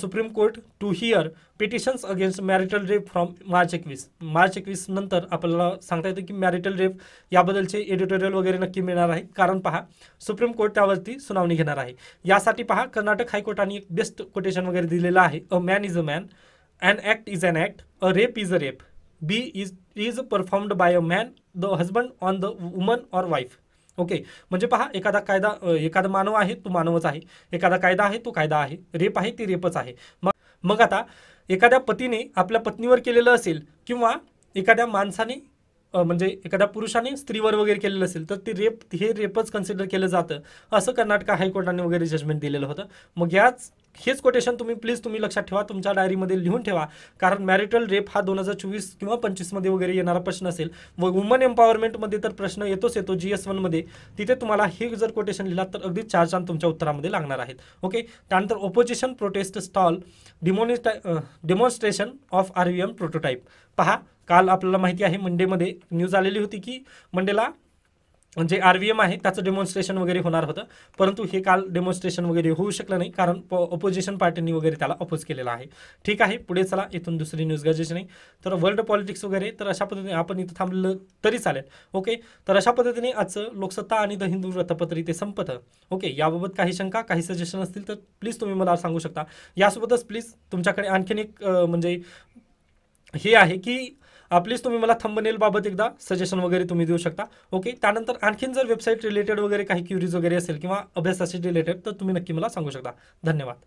supreme court to hear petitions against marital rape from March एकवीस मार्च एकवीस नंतर आपल्याला सांगता येतं की मॅरिटल रेप याबद्दलचे एडिटोरियल वगैरे नक्की मिळणार आहे कारण पहा सुप्रीम कोर्ट त्यावरती सुनावणी घेणार आहे यासाठी पहा कर्नाटक हायकोर्टाने एक बेस्ट कोटेशन वगैरे दिलेलं आहे a man is a man an act is an act a rape is a rape be is is performed by a man the husband on the woman or wife okay म्हणजे पहा एखादा कायदा एखादा मानव आहे तो मानवच आहे एखादा कायदा आहे तो कायदा आहे रेप आहे ती रेपच आहे मग मग आता एखाद्या पतीने आपल्या पत्नीवर केलेलं असेल किंवा एखाद्या माणसाने म्हणजे एखाद्या पुरुषाने स्त्रीवर वगैरे केलेलं असेल तर ते रेप हे रेपच कन्सिडर केलं जातं असं कर्नाटक हायकोर्टाने वगैरे जजमेंट दिलेलं होतं मग याच हेच कोटेशन तुम्ही प्लीज तुम्ही लक्षात ठेवा तुमच्या डायरीमध्ये लिहून ठेवा कारण मॅरिटल रेप हा दोन हजार चोवीस किंवा पंचवीसमध्ये वगैरे येणारा प्रश्न असेल व वुमन एम्पॉवरमेंटमध्ये तर प्रश्न येतोच येतो जी एस वनमध्ये तिथे तुम्हाला हे जर कोटेशन लिहिला तर अगदी चार चांद तुमच्या उत्तरामध्ये लागणार आहेत ओके त्यानंतर ओपोजिशन प्रोटेस्ट स्टॉल डिमोनिस्टा demonstration of R V M prototype पहा काल आपल्याला माहिती आहे मंडेमध्ये न्यूज आलेली होती की मंडेला जे आर व्ही एम आहे त्याचं डेमॉन्स्ट्रेशन वगैरे होणार होतं परंतु हे काल डेमॉन्स्ट्रेशन वगैरे होऊ शकलं नाही कारण ऑपोजिशन पार्टींनी वगैरे त्याला अपोज केलेला आहे ठीक आहे पुढे चला इथून दुसरी न्यूज गरजेची नाही तर वर्ल्ड पॉलिटिक्स वगैरे तर अशा पद्धतीने आपण इथं थांबलं तरी चालेल ओके तर अशा पद्धतीने आजचं लोकसत्ता आणि द हिंदू वृत्तपत्र इथे संपतं ओके याबाबत काही शंका काही सजेशन असतील तर प्लीज तुम्ही मला सांगू शकता यासोबतच प्लीज तुमच्याकडे आणखीन एक म्हणजे हे आहे की प्लीज तुम्ही मला बाबत एकदा सजेशन वगैरे तुम्ही देऊ शकता ओके त्यानंतर आणखीन जर वेबसाईट रिलेटेड वगैरे काही क्युरीज वगैरे असेल किंवा अभ्यासाशी रिलेटेड तर तुम्ही नक्की मला सांगू शकता धन्यवाद